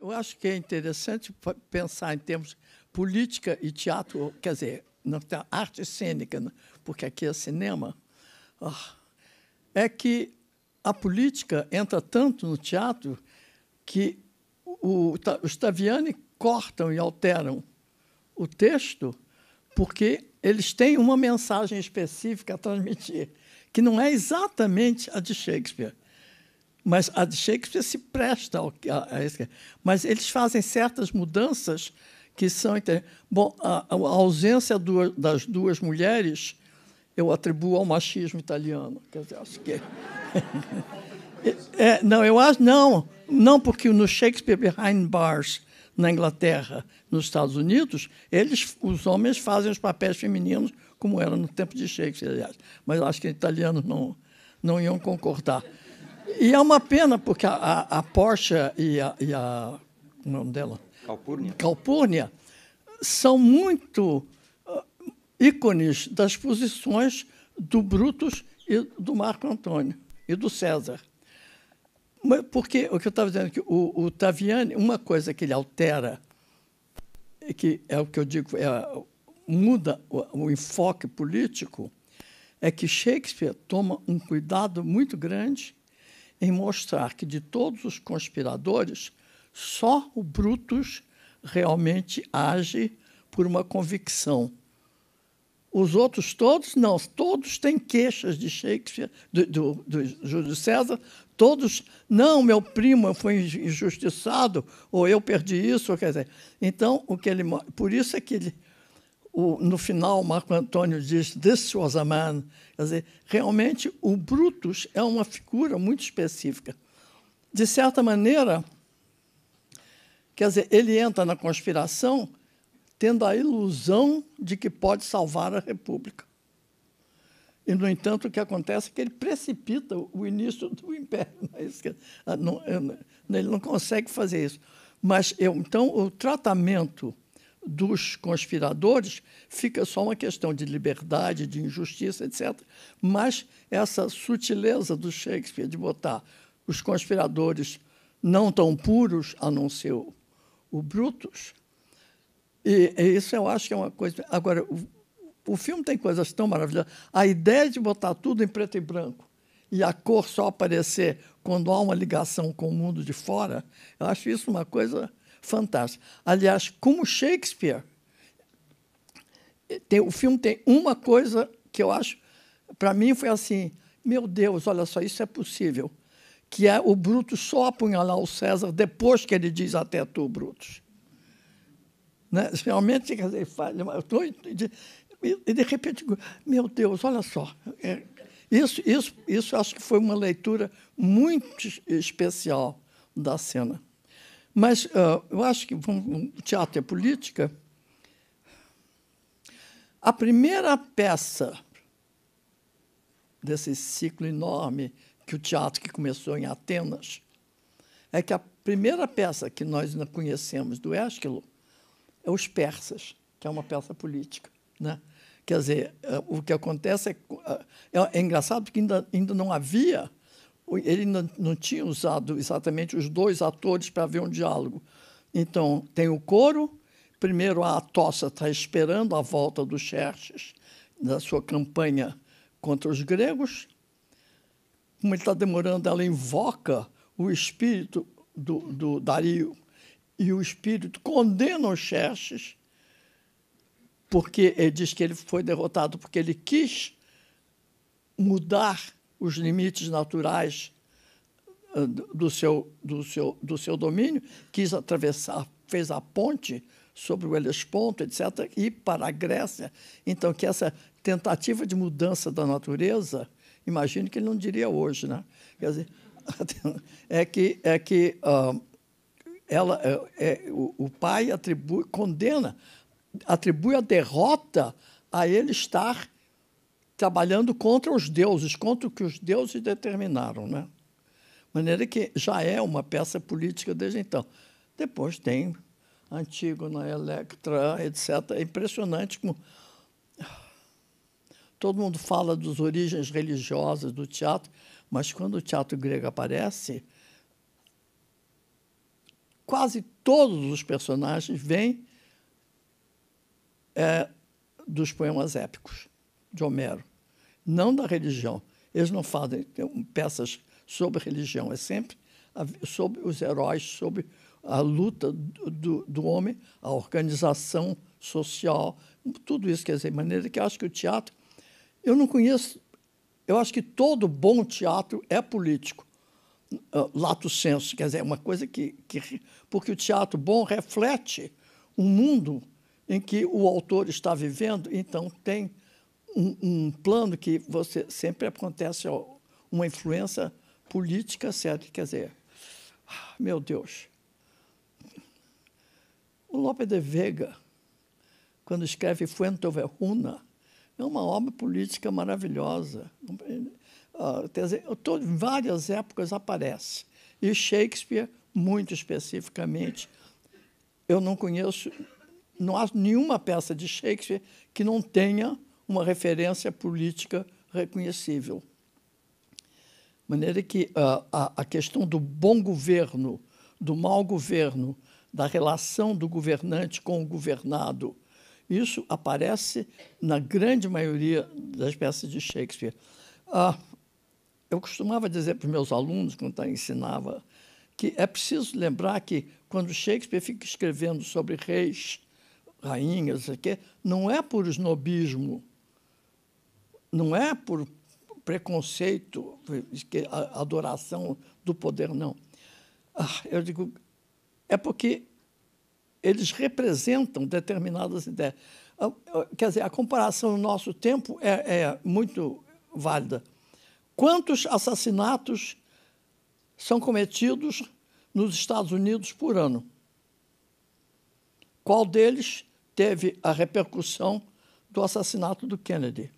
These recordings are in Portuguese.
Eu acho que é interessante pensar em termos política e teatro, quer dizer, não tem arte cênica, né? porque aqui é cinema. Ah, é que a política entra tanto no teatro que o, os Taviani cortam e alteram o texto porque eles têm uma mensagem específica a transmitir, que não é exatamente a de Shakespeare, mas a de Shakespeare se presta ao, a, a isso. É. Mas eles fazem certas mudanças que são. Bom, a, a ausência do, das duas mulheres eu atribuo ao machismo italiano. Quer dizer, acho que. É. é. não, eu acho. Não, não, porque no Shakespeare Behind Bars, na Inglaterra, nos Estados Unidos, eles, os homens fazem os papéis femininos como era no tempo de Shakespeare, aliás. Mas acho que italianos não, não iam concordar. E é uma pena, porque a, a, a Porsche e a, e a. É o nome dela? Calpurnia. Calpurnia são muito uh, ícones das posições do Brutus e do Marco Antônio e do César. Mas porque o que eu estava dizendo é que o, o Taviani, uma coisa que ele altera, que é o que eu digo, é, muda o, o enfoque político, é que Shakespeare toma um cuidado muito grande em mostrar que de todos os conspiradores, só o Brutus realmente age por uma convicção. Os outros todos, não, todos têm queixas de Shakespeare, do, do, do Júlio César, todos, não, meu primo foi injustiçado, ou eu perdi isso, quer dizer. Então, o que ele, por isso é que ele o, no final, Marco Antônio diz: This was a man. Quer dizer, realmente, o Brutus é uma figura muito específica. De certa maneira, quer dizer, ele entra na conspiração tendo a ilusão de que pode salvar a República. E, no entanto, o que acontece é que ele precipita o início do império. É ah, ele não consegue fazer isso. Mas, eu, então, o tratamento dos conspiradores fica só uma questão de liberdade, de injustiça, etc. Mas essa sutileza do Shakespeare de botar os conspiradores não tão puros, a não ser o, o Brutus, e, e, isso eu acho que é uma coisa. Agora, o, o filme tem coisas tão maravilhosas. A ideia de botar tudo em preto e branco e a cor só aparecer quando há uma ligação com o mundo de fora, eu acho isso uma coisa fantástica. Aliás, como Shakespeare, tem, o filme tem uma coisa que eu acho, para mim foi assim, meu Deus, olha só, isso é possível, que é o Bruto só apunhalar o César depois que ele diz até tu, Brutus. Né? Realmente, quer dizer, falha, e de repente, meu Deus, olha só. É, isso, isso, isso acho que foi uma leitura muito especial da cena. Mas uh, eu acho que vamos, o teatro é política. A primeira peça desse ciclo enorme que o teatro que começou em Atenas é que a primeira peça que nós conhecemos do Ésquilo é Os Persas, que é uma peça política. Né? Quer dizer, eh, o que acontece é, eh, é, é engraçado que ainda, ainda não havia ele não, não tinha usado exatamente os dois atores para haver um diálogo. Então, tem o coro, primeiro a Atossa está esperando a volta do Xerxes, da sua campanha contra os gregos. Como ele está demorando, ela invoca o espírito do, do Dario e o espírito condena o Xerxes, porque ele eh, diz que ele foi derrotado porque ele quis mudar os limites naturais ah, do seu, do seu, do seu domínio, quis atravessar, fez a ponte sobre o Helesponto, etc., e para a Grécia. Então, que essa tentativa de mudança da natureza, imagino que ele não diria hoje, né? Quer dizer, é que, é que uh, ela, é, é, o, o pai atribui, condena, atribui a derrota a ele estar trabalhando contra os deuses, contra o que os deuses determinaram. Né? maneira que já é uma peça política desde então. Depois tem Antígona, Electra, etc. É impressionante como todo mundo fala das origens religiosas do teatro, mas quando o teatro grego aparece, quase todos os personagens vêm é, dos poemas épicos de Homero não da religião. Eles não fazem peças sobre religião, é sempre sobre os heróis, sobre a luta do, do homem, a organização social, tudo isso, quer dizer, maneira que eu acho que o teatro, eu não conheço, eu acho que todo bom teatro é político, ah, lato senso, quer dizer, é uma coisa que, que, porque o teatro bom reflete um mundo em que o autor está vivendo, então tem um, um plano que você sempre acontece ó, uma influência política certo é quer dizer, ah, meu Deus, o Lope de Vega, quando escreve Fuente Verruna, é uma obra política maravilhosa. Ah, quer dizer, em várias épocas aparece. E Shakespeare, muito especificamente, eu não conheço, não há nenhuma peça de Shakespeare que não tenha uma referência política reconhecível. De maneira que uh, a, a questão do bom governo, do mau governo, da relação do governante com o governado, isso aparece na grande maioria das peças de Shakespeare. Ah, eu costumava dizer para os meus alunos, quando eu ensinava, que é preciso lembrar que, quando Shakespeare fica escrevendo sobre reis, rainhas, não é por snobismo não é por preconceito, adoração do poder, não. Ah, eu digo, é porque eles representam determinadas ideias. Ah, ah, quer dizer, a comparação no nosso tempo é, é muito válida. Quantos assassinatos são cometidos nos Estados Unidos por ano? Qual deles teve a repercussão do assassinato do Kennedy?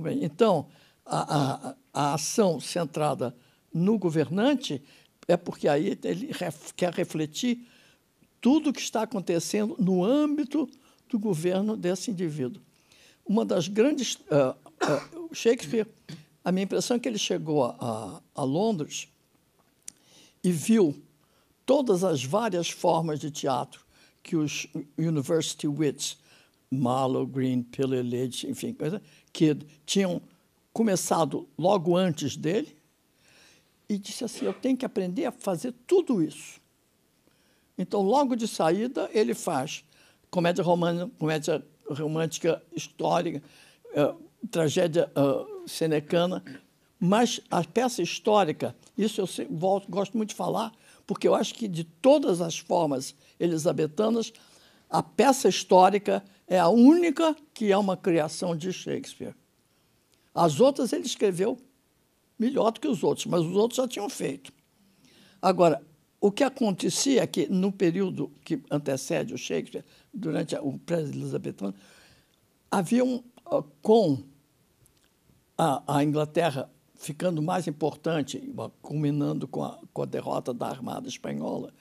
Bem, então, a, a, a, ação centrada no governante é porque aí ele ref, quer refletir tudo o que está acontecendo no âmbito do governo desse indivíduo. Uma das grandes. Uh, uh, Shakespeare, a minha impressão é que ele chegou a, a Londres e viu todas as várias formas de teatro que os University Wits Marlow Green, Pele enfim, coisa, que tinham começado logo antes dele, e disse assim: Eu tenho que aprender a fazer tudo isso. Então, logo de saída, ele faz comédia, romana, comédia romântica histórica, eh, tragédia senecana, eh, mas a peça histórica, isso eu volto, gosto muito de falar, porque eu acho que de todas as formas elisabetanas, a peça histórica é a única que é uma criação de Shakespeare. As outras ele escreveu melhor do que os outros, mas os outros já tinham feito. Agora, o que acontecia é que, no período que antecede o Shakespeare, durante o pré-elisabetano, havia um, com a, a, Inglaterra ficando mais importante, culminando com a, com a derrota da Armada Espanhola,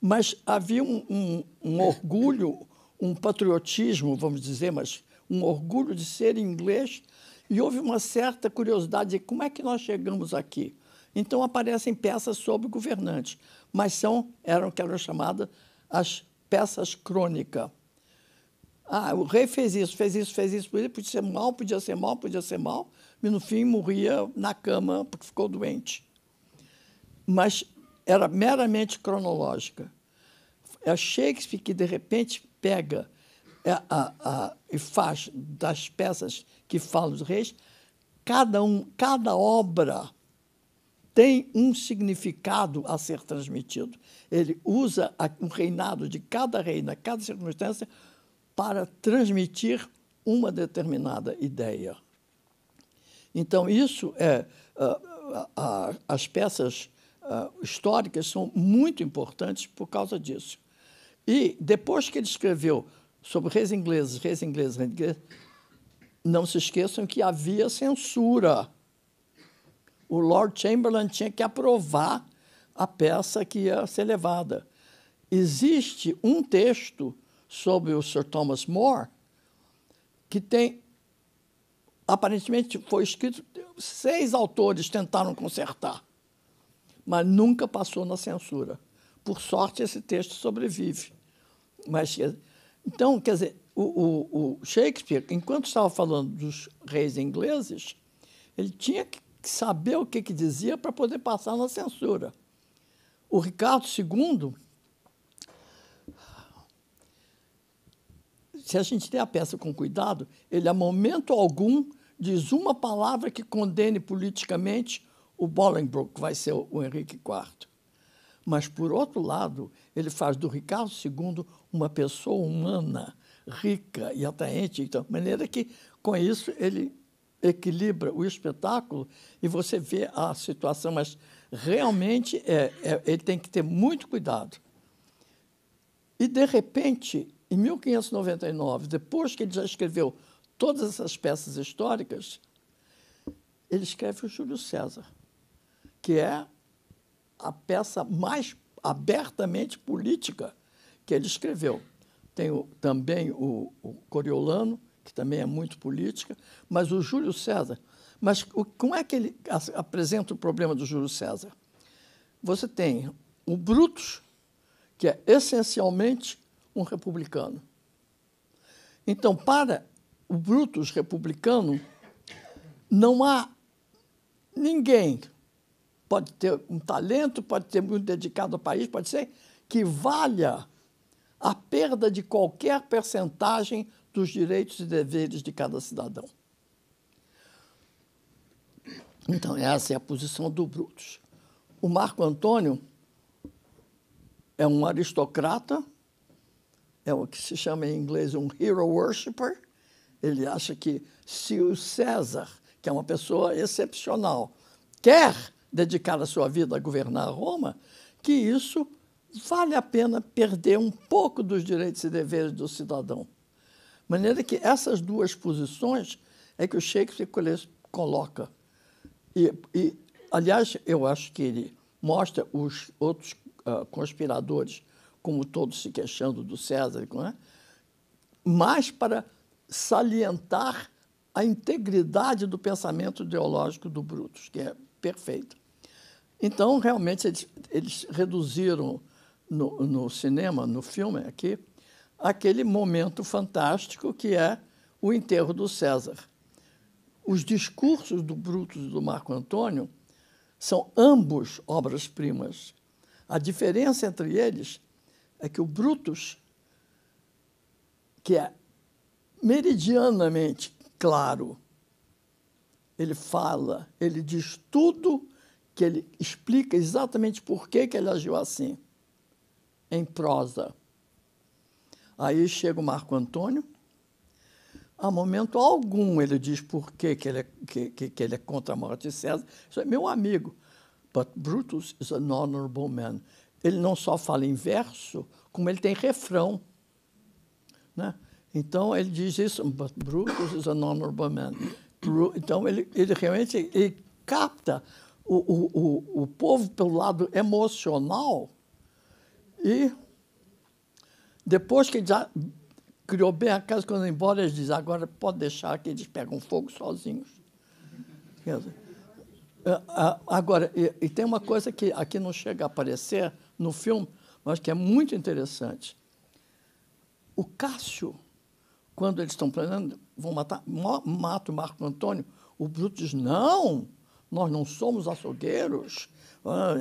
mas havia um, um, um orgulho um patriotismo, vamos dizer, mas um orgulho de ser inglês. E houve uma certa curiosidade de como é que nós chegamos aqui. Então aparecem peças sobre governantes, mas são eram que eram chamadas as peças crônica. Ah, o rei fez isso, fez isso, fez isso, podia ser mal, podia ser mal, podia ser mal, e no fim morria na cama porque ficou doente. Mas era meramente cronológica. É Shakespeare que de repente pega a, é, a, a, e faz das peças que falam dos reis, cada, um, cada obra tem um significado a ser transmitido. Ele usa o reinado de cada rei na cada circunstância, para transmitir uma determinada ideia. Então, isso é. as peças históricas são muito importantes por causa disso. E depois que ele escreveu sobre reis ingleses, reis ingleses, reis ingleses, não se esqueçam que havia censura. O Lord Chamberlain tinha que aprovar a peça que ia ser levada. Existe um texto sobre o Sir Thomas More que tem aparentemente foi escrito seis autores tentaram consertar, mas nunca passou na censura. Por sorte esse texto sobrevive mais cedo. Então, quer dizer, o, o, o, Shakespeare, enquanto estava falando dos reis ingleses, ele tinha que saber o que, que dizia para poder passar na censura. O Ricardo II, se a gente tem a peça com cuidado, ele a momento algum diz uma palavra que condene politicamente o Bolingbroke, que vai ser o Henrique IV. Mas, por outro lado, ele faz do Ricardo II uma pessoa humana, rica e atraente, então, de tal maneira que, com isso, ele equilibra o espetáculo e você vê a situação. Mas, realmente, é, é, ele tem que ter muito cuidado. E, de repente, em 1599, depois que ele já escreveu todas essas peças históricas, ele escreve o Júlio César, que é a peça mais abertamente política que ele escreveu. Tem o, também o, o, Coriolano, que também é muito política, mas o Júlio César. Mas o, como é que ele apresenta o problema do Júlio César? Você tem o Brutus, que é essencialmente um republicano. Então, para o Brutus republicano, não há ninguém pode ter um talento, pode ser muito dedicado ao país, pode ser que valha a perda de qualquer percentagem dos direitos e deveres de cada cidadão. Então, essa é a posição do Brutus. O Marco Antônio é um aristocrata, é o que se chama em inglês um hero worshipper. Ele acha que se o César, que é uma pessoa excepcional, quer dedicar a sua vida a governar Roma, que isso vale a pena perder um pouco dos direitos e deveres do cidadão. Maneira que essas duas posições é que o Shakespeare coloca. E, e aliás, eu acho que ele mostra os outros uh, conspiradores, como todos se queixando do César, é? mais para salientar a integridade do pensamento ideológico do Brutus, que é perfeito. Então, realmente, eles, eles reduziram no, no, cinema, no filme aqui, aquele momento fantástico que é o enterro do César. Os discursos do Brutus e do Marco Antônio são ambos obras-primas. A diferença entre eles é que o Brutus, que é meridianamente claro, ele fala, ele diz tudo que ele explica exatamente por que, que ele agiu assim, em prosa. Aí chega o Marco Antônio, a momento algum ele diz por que, que, ele, é, que, que ele é contra a morte de César. Isso é meu amigo. But Brutus is an honorable man. Ele não só fala em verso, como ele tem refrão. Né? Então ele diz isso, but Brutus is an honorable man. True. Então, ele, ele realmente ele capta o, o, o, o povo pelo lado emocional e depois que ele já criou bem a casa, quando embora, eles dizem, agora pode deixar que eles pegam fogo sozinhos. Agora, e, e, tem uma coisa que aqui não chega a aparecer no filme, mas que é muito interessante. O Cássio quando eles estão planejando, vão matar, mata o Marco Antônio. O Bruto diz, não, nós não somos açougueiros. Ah,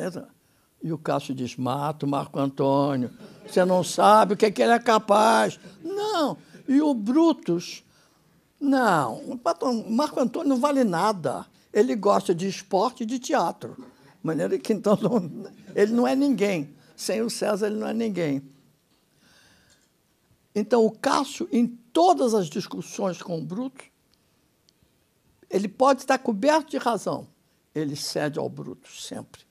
e o Cássio diz, mata o Marco Antônio, você não sabe o que, é que ele é capaz. Não, e o Brutus, não, o Marco Antônio não vale nada. Ele gosta de esporte e de teatro. De maneira que, então, não, ele não é ninguém. Sem o César, ele não é ninguém. Então, o Cássio, em todas as discussões com o Bruto, ele pode estar coberto de razão. Ele cede ao Bruto, sempre.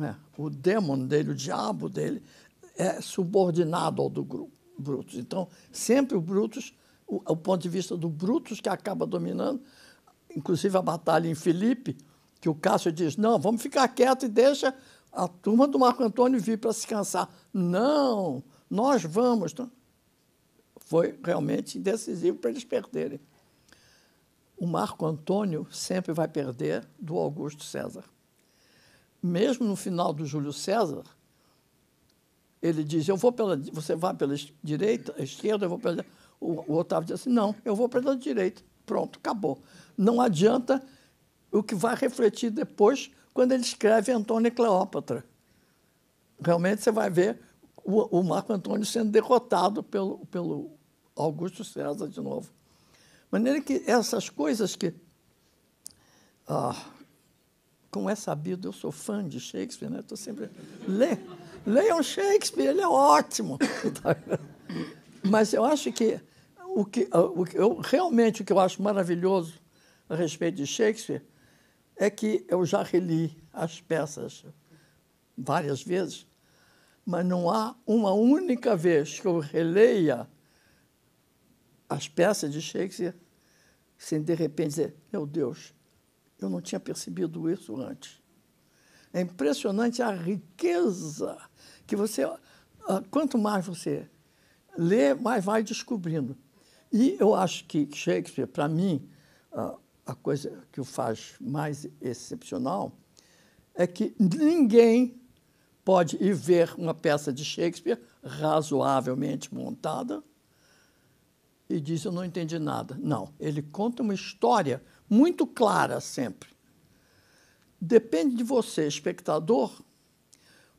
É? O demônio dele, o diabo dele, é subordinado ao do Bruto. Brutus. Então, sempre o Brutus, o, o ponto de vista do Brutus que acaba dominando, inclusive a batalha em Filipe, que o Cássio diz, não, vamos ficar quieto e deixa a turma do Marco Antônio vir para se cansar. Não, nós vamos. Então, foi realmente decisivo para eles perderem. O Marco Antônio sempre vai perder do Augusto César. Mesmo no final do Júlio César, ele diz: eu vou pela, você vai pela direita, esquerda, eu vou pela. O, o Otávio diz assim: não, eu vou pela direita. Pronto, acabou. Não adianta o que vai refletir depois quando ele escreve Antônio e Cleópatra. Realmente você vai ver o, o Marco Antônio sendo derrotado pelo, pelo Augusto César de novo. Maneira que essas coisas que. Ah, como é sabido, eu sou fã de Shakespeare, né? Estou sempre. Le, leiam Shakespeare, ele é ótimo. Mas eu acho que o que, ah, o que eu, realmente o que eu acho maravilhoso a respeito de Shakespeare é que eu já reli as peças várias vezes mas não há uma única vez que eu releia as peças de Shakespeare sem de repente dizer: meu Deus, eu não tinha percebido isso antes. É impressionante a riqueza que você. Quanto mais você lê, mais vai descobrindo. E eu acho que Shakespeare, para mim, a coisa que o faz mais excepcional é que ninguém pode ir ver uma peça de Shakespeare razoavelmente montada e diz: Eu não entendi nada. Não, ele conta uma história muito clara sempre. Depende de você, espectador,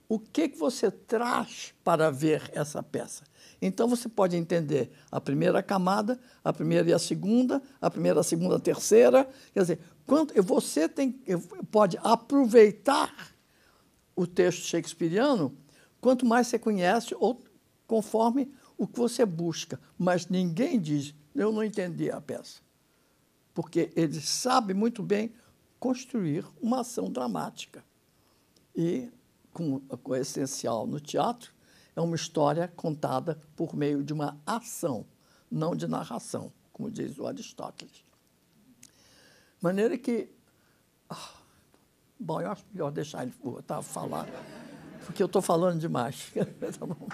o que, que você traz para ver essa peça. Então você pode entender a primeira camada, a primeira e a segunda, a primeira, a segunda, a terceira. Quer dizer, quando você tem, pode aproveitar o texto shakespeariano, quanto mais você conhece ou conforme o que você busca. Mas ninguém diz, eu não entendi a peça. Porque ele sabe muito bem construir uma ação dramática. E, com, com o essencial no teatro, é uma história contada por meio de uma ação, não de narração, como diz o Aristóteles. Maneira que ah, Bom, eu acho melhor deixar ele voltar a falar, porque eu estou falando demais. tá bom?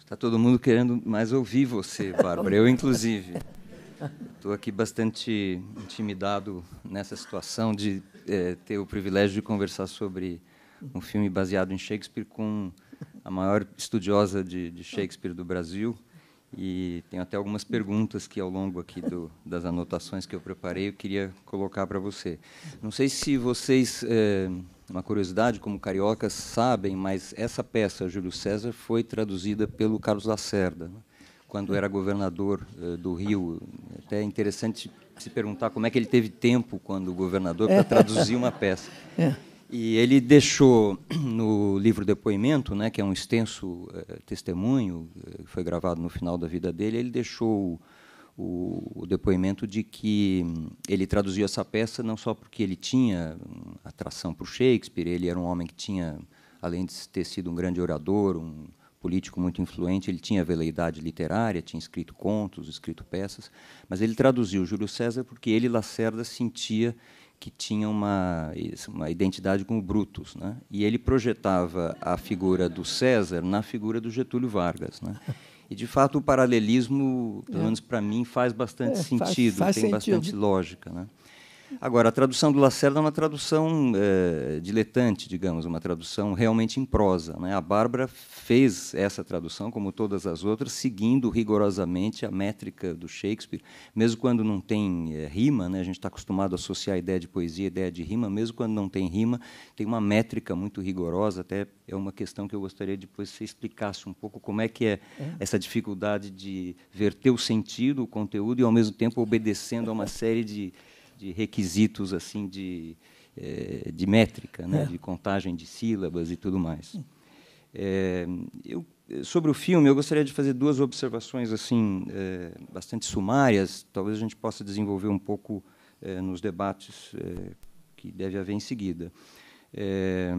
Está todo mundo querendo mais ouvir você, Bárbara, eu inclusive. Estou aqui bastante intimidado nessa situação de é, ter o privilégio de conversar sobre um filme baseado em Shakespeare com a maior estudiosa de, de Shakespeare do Brasil, e tem até algumas perguntas que, ao longo aqui do, das anotações que eu preparei, eu queria colocar para você. Não sei se vocês, é, uma curiosidade, como cariocas, sabem, mas essa peça, Júlio César, foi traduzida pelo Carlos Lacerda, né? quando era governador é, do Rio. Até é interessante se perguntar como é que ele teve tempo, quando governador, para é. traduzir uma peça. É. E ele deixou no livro Depoimento, né, que é um extenso eh, testemunho, que eh, foi gravado no final da vida dele, ele deixou o, o, depoimento de que hum, ele traduziu essa peça não só porque ele tinha hum, atração por Shakespeare, ele era um homem que tinha, além de ter sido um grande orador, um político muito influente, ele tinha veleidade literária, tinha escrito contos, escrito peças, mas ele traduziu Júlio César porque ele, Lacerda, sentia que tinha uma, uma identidade com o Brutus. Né? E ele projetava a figura do César na figura do Getúlio Vargas. Né? E, de fato, o paralelismo, pelo é. menos para mim, faz bastante é, sentido, faz tem sentido. bastante lógica. Né? Agora, a tradução do Lacerda é uma tradução é, diletante, digamos, uma tradução realmente em prosa. Né? A Bárbara fez essa tradução, como todas as outras, seguindo rigorosamente a métrica do Shakespeare, mesmo quando não tem é, rima, né? a gente está acostumado a associar a ideia de poesia à ideia de rima, mesmo quando não tem rima, tem uma métrica muito rigorosa, até é uma questão que eu gostaria depois que você explicasse um pouco como é que é, é. essa dificuldade de verter o sentido, o conteúdo, e ao mesmo tempo obedecendo a uma série de de requisitos assim de, é, de métrica, né? É. de contagem de sílabas e tudo mais. É, eu, sobre o filme, eu gostaria de fazer duas observações assim eh, bastante sumárias. Talvez a gente possa desenvolver um pouco nos debates que deve haver em seguida. É,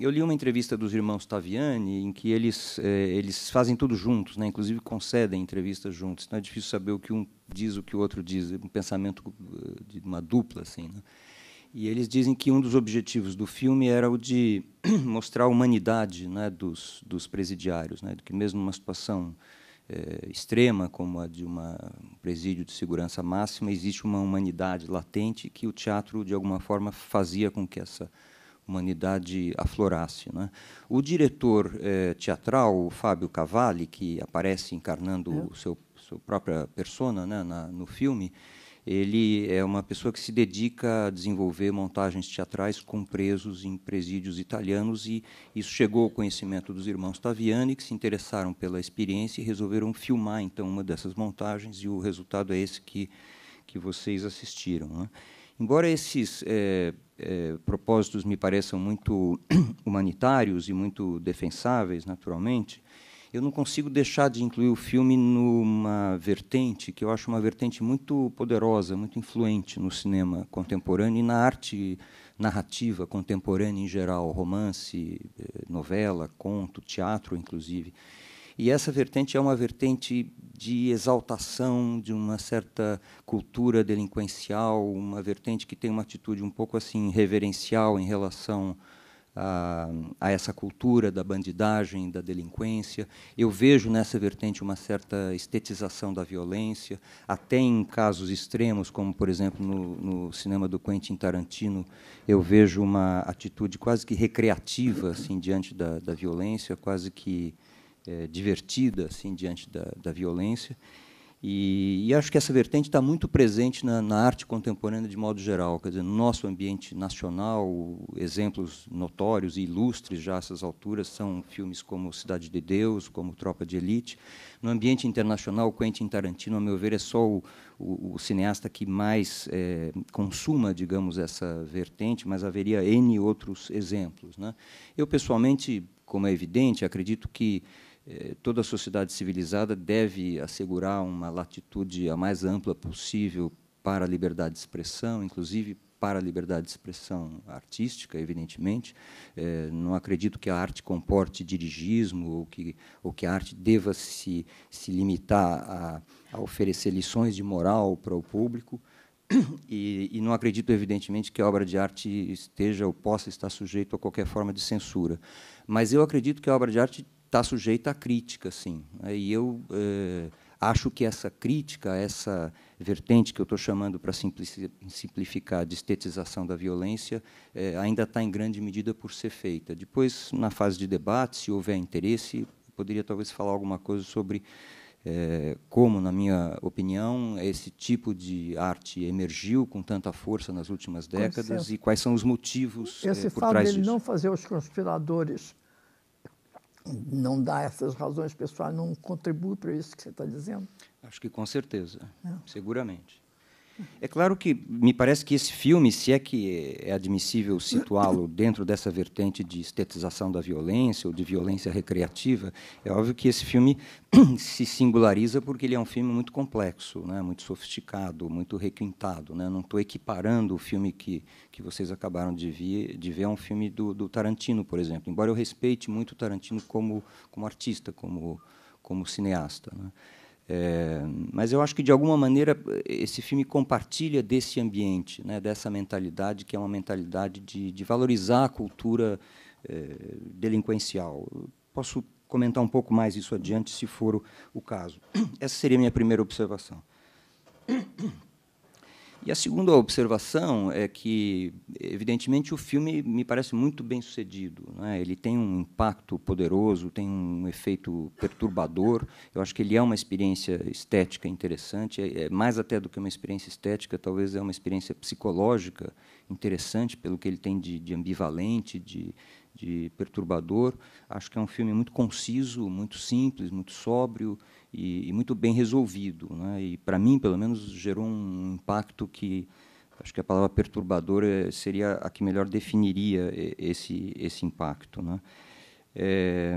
eu li uma entrevista dos irmãos Taviani em que eles é, eles fazem tudo juntos, né? Inclusive concedem entrevistas juntos. Então é difícil saber o que um diz, o que o outro diz. É um pensamento eh, de uma dupla, assim. Né? E eles dizem que um dos objetivos do filme era o de mostrar a humanidade, né, dos, dos presidiários, né, que mesmo uma situação é, extrema como a de uma, um presídio de segurança máxima existe uma humanidade latente que o teatro de alguma forma fazia com que essa humanidade aflorasse. Né? O diretor eh, teatral, Fábio Cavalli, que aparece encarnando é. o seu, sua própria persona né, na, no filme, ele é uma pessoa que se dedica a desenvolver montagens teatrais com presos em presídios italianos e isso chegou ao conhecimento dos irmãos Taviani, que se interessaram pela experiência e resolveram filmar então uma dessas montagens e o resultado é esse que que vocês assistiram. Né? Embora esses é, é, propósitos me pareçam muito humanitários e muito defensáveis, naturalmente, eu não consigo deixar de incluir o filme numa vertente que eu acho uma vertente muito poderosa, muito influente no cinema contemporâneo e na arte narrativa contemporânea em geral, romance, eh, novela, conto, teatro, inclusive. E essa vertente é uma vertente de exaltação de uma certa cultura delinquencial, uma vertente que tem uma atitude um pouco assim reverencial em relação a, a, essa cultura da bandidagem, da delinquência. Eu vejo nessa vertente uma certa estetização da violência, até em casos extremos, como, por exemplo, no, no cinema do Quentin Tarantino, eu vejo uma atitude quase que recreativa assim, diante da, da violência, quase que é, divertida assim diante da, da violência. E, e, acho que essa vertente está muito presente na, na, arte contemporânea de modo geral, quer dizer, no nosso ambiente nacional, exemplos notórios e ilustres já a essas alturas são filmes como Cidade de Deus, como Tropa de Elite. No ambiente internacional, Quentin Tarantino, a meu ver, é só o, o, o cineasta que mais é, consuma, digamos, essa vertente, mas haveria N outros exemplos. Né? Eu, pessoalmente, como é evidente, acredito que eh, toda sociedade civilizada deve assegurar uma latitude a mais ampla possível para a liberdade de expressão, inclusive para a liberdade de expressão artística, evidentemente. É, não acredito que a arte comporte dirigismo ou que, ou que a arte deva se, se limitar a, a oferecer lições de moral para o público. E, e, não acredito, evidentemente, que a obra de arte esteja ou possa estar sujeita a qualquer forma de censura. Mas eu acredito que a obra de arte está sujeita a crítica, sim. Né, e eu eh, acho que essa crítica, essa vertente que eu estou chamando para simplificar de estetização da violência, eh, ainda está em grande medida por ser feita. Depois, na fase de debate, se houver interesse, poderia talvez falar alguma coisa sobre eh, como, na minha opinião, esse tipo de arte emergiu com tanta força nas últimas décadas e quais são os motivos Esse por fato trás dele disso. não fazer os conspiradores não dá essas razões pessoais, não contribui para isso que você está dizendo? Acho que com certeza, é. seguramente. É claro que me parece que esse filme, se é que é admissível situá-lo dentro dessa vertente de estetização da violência ou de violência recreativa, é óbvio que esse filme se singulariza porque ele é um filme muito complexo, né? muito sofisticado, muito requintado. Né? Não estou equiparando o filme que, que vocês acabaram de, vi, de ver a um filme do, do Tarantino, por exemplo. Embora eu respeite muito o Tarantino como, como artista, como, como cineasta. Né? É, mas eu acho que, de alguma maneira, esse filme compartilha desse ambiente, né, dessa mentalidade, que é uma mentalidade de, de valorizar a cultura é, delinquencial. posso comentar um pouco mais isso adiante, se for o, o caso. Essa seria a minha primeira observação. E a segunda observação é que, evidentemente, o filme me parece muito bem sucedido. Né? Ele tem um impacto poderoso, tem um efeito perturbador. Eu acho que ele é uma experiência estética interessante, é, é, mais até do que uma experiência estética, talvez é uma experiência psicológica interessante, pelo que ele tem de, de ambivalente, de, de perturbador. Acho que é um filme muito conciso, muito simples, muito sóbrio e, e muito bem resolvido. Né? E, para mim, pelo menos, gerou um impacto que acho que a palavra perturbadora eh, seria a que melhor definiria eh, esse, esse impacto. Né? É,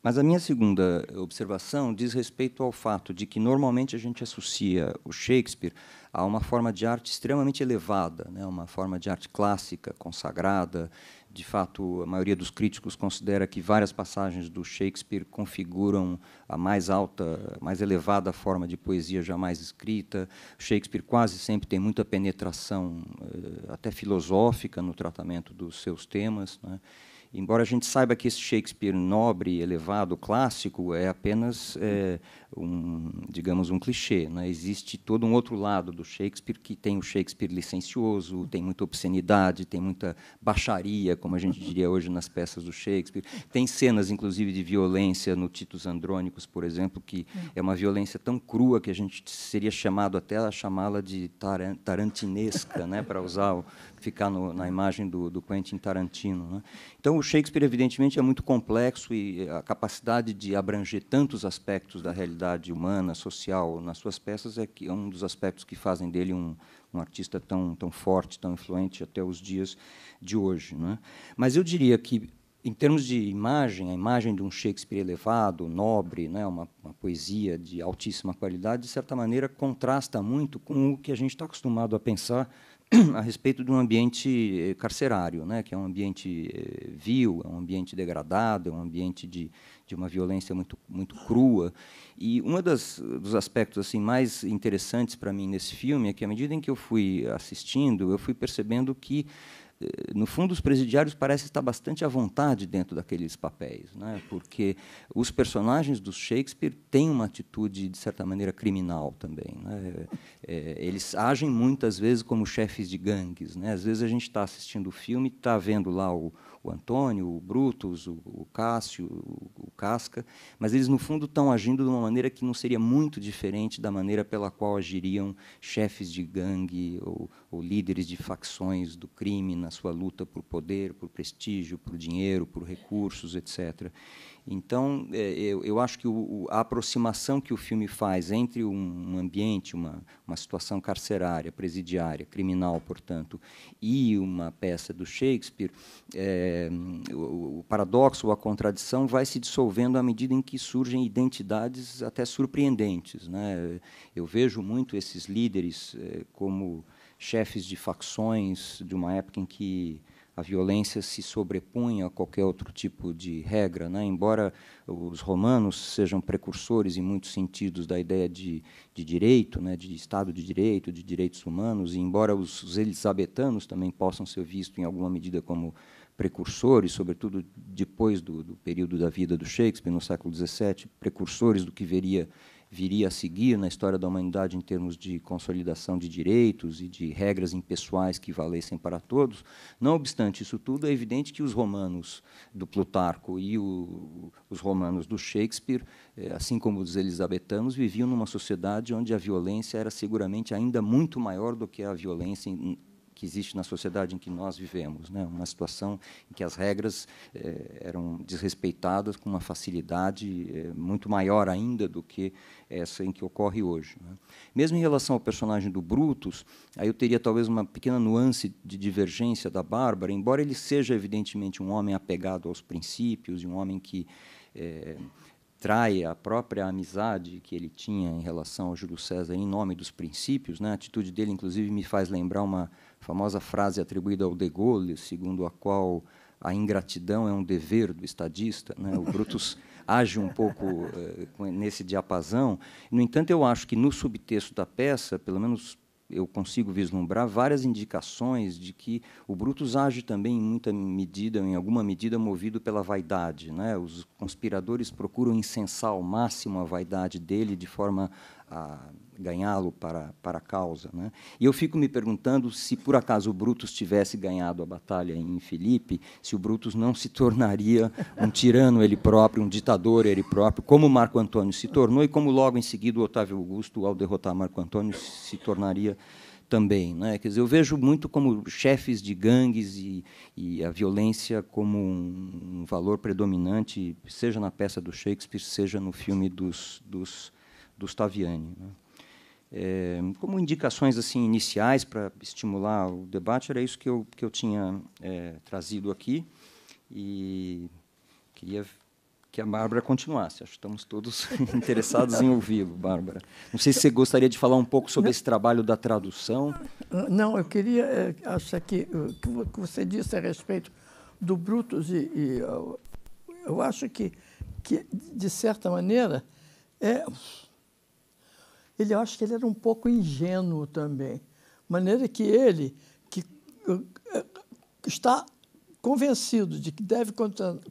mas a minha segunda observação diz respeito ao fato de que normalmente a gente associa o Shakespeare a uma forma de arte extremamente elevada, né? uma forma de arte clássica, consagrada, de fato, a maioria dos críticos considera que várias passagens do Shakespeare configuram a mais alta, mais elevada forma de poesia jamais escrita. Shakespeare quase sempre tem muita penetração, eh, até filosófica, no tratamento dos seus temas. Né? Embora a gente saiba que esse Shakespeare nobre, elevado, clássico, é apenas, é, um, digamos, um clichê. Né? Existe todo um outro lado do Shakespeare, que tem o Shakespeare licencioso, tem muita obscenidade, tem muita baixaria, como a gente diria hoje nas peças do Shakespeare. Tem cenas, inclusive, de violência no Titus Andrônicos, por exemplo, que é uma violência tão crua que a gente seria chamado até a chamá-la de tarantinesca, né? para usar, ficar no, na imagem do, do Quentin Tarantino. Né? Então, o Shakespeare, evidentemente, é muito complexo e a capacidade de abranger tantos aspectos da realidade humana, social, nas suas peças é, que é um dos aspectos que fazem dele um, um artista tão, tão forte, tão influente até os dias de hoje. É? Mas eu diria que, em termos de imagem, a imagem de um Shakespeare elevado, nobre, né, uma, uma poesia de altíssima qualidade, de certa maneira contrasta muito com o que a gente está acostumado a pensar a respeito de um ambiente eh, carcerário, né, que é um ambiente eh, vil, é um ambiente degradado, é um ambiente de, de uma violência muito, muito crua. E um dos aspectos assim mais interessantes para mim nesse filme é que, à medida em que eu fui assistindo, eu fui percebendo que eh, no fundo, os presidiários parecem estar bastante à vontade dentro daqueles papéis, né? porque os personagens do Shakespeare têm uma atitude, de certa maneira, criminal também. Né? É, eles agem muitas vezes como chefes de gangues. Né? Às vezes a gente está assistindo o filme, e está vendo lá o, o Antônio, o Brutus, o, o Cássio, o, o, Casca, mas eles, no fundo, estão agindo de uma maneira que não seria muito diferente da maneira pela qual agiriam chefes de gangue ou, ou líderes de facções do crime na sua luta por poder, por prestígio, por dinheiro, por recursos, etc. Então, é, eu, eu acho que o, a aproximação que o filme faz entre um ambiente, uma, uma situação carcerária, presidiária, criminal, portanto, e uma peça do Shakespeare, é, o, o, paradoxo ou a contradição vai se dissolvendo à medida em que surgem identidades até surpreendentes. Né? Eu vejo muito esses líderes é, como chefes de facções de uma época em que a violência se sobrepunha a qualquer outro tipo de regra. Né? Embora os romanos sejam precursores em muitos sentidos da ideia de, de direito, né? de Estado de Direito, de direitos humanos, e embora os, os elisabetanos também possam ser vistos em alguma medida como precursores, sobretudo depois do, do período da vida do Shakespeare, no século XVII, precursores do que veria viria a seguir na história da humanidade em termos de consolidação de direitos e de regras impessoais que valessem para todos. Não obstante isso tudo, é evidente que os romanos do Plutarco e o, os romanos do Shakespeare, eh, assim como os elisabetanos, viviam numa sociedade onde a violência era seguramente ainda muito maior do que a violência que existe na sociedade em que nós vivemos, né? uma situação em que as regras eh, eram desrespeitadas com uma facilidade eh, muito maior ainda do que essa em que ocorre hoje. Né? Mesmo em relação ao personagem do Brutus, aí eu teria talvez uma pequena nuance de divergência da Bárbara, embora ele seja evidentemente um homem apegado aos princípios, um homem que eh, trai a própria amizade que ele tinha em relação ao Júlio César em nome dos princípios, né? a atitude dele, inclusive, me faz lembrar uma famosa frase atribuída ao De Gaulle, segundo a qual a ingratidão é um dever do estadista, né? o Brutus age um pouco uh, nesse diapasão. No entanto, eu acho que no subtexto da peça, pelo menos eu consigo vislumbrar várias indicações de que o Brutus age também em muita medida, em alguma medida, movido pela vaidade. Né? Os conspiradores procuram incensar ao máximo a vaidade dele de forma a ganhá-lo para, para a causa. Né? E eu fico me perguntando se, por acaso, o Brutus tivesse ganhado a batalha em Filipe, se o Brutus não se tornaria um tirano ele próprio, um ditador ele próprio, como Marco Antônio se tornou e como logo em seguida o Otávio Augusto, ao derrotar Marco Antônio, se tornaria também. Né? Quer dizer, eu vejo muito como chefes de gangues e, e a violência como um, um, valor predominante, seja na peça do Shakespeare, seja no filme dos, dos, dos Taviani. Né? É, como indicações assim iniciais para estimular o debate, era isso que eu, que eu tinha é, trazido aqui. E queria que a Bárbara continuasse. Acho que estamos todos interessados em ouvi-lo, Bárbara. Não sei se você gostaria de falar um pouco sobre esse trabalho da tradução. Não, eu queria. Eh, acho que o que você disse a respeito do Brutus, e, e eu, eu, acho que, que, de certa maneira, é ele acho que ele era um pouco ingênuo também. Maneira que ele, que está convencido de que deve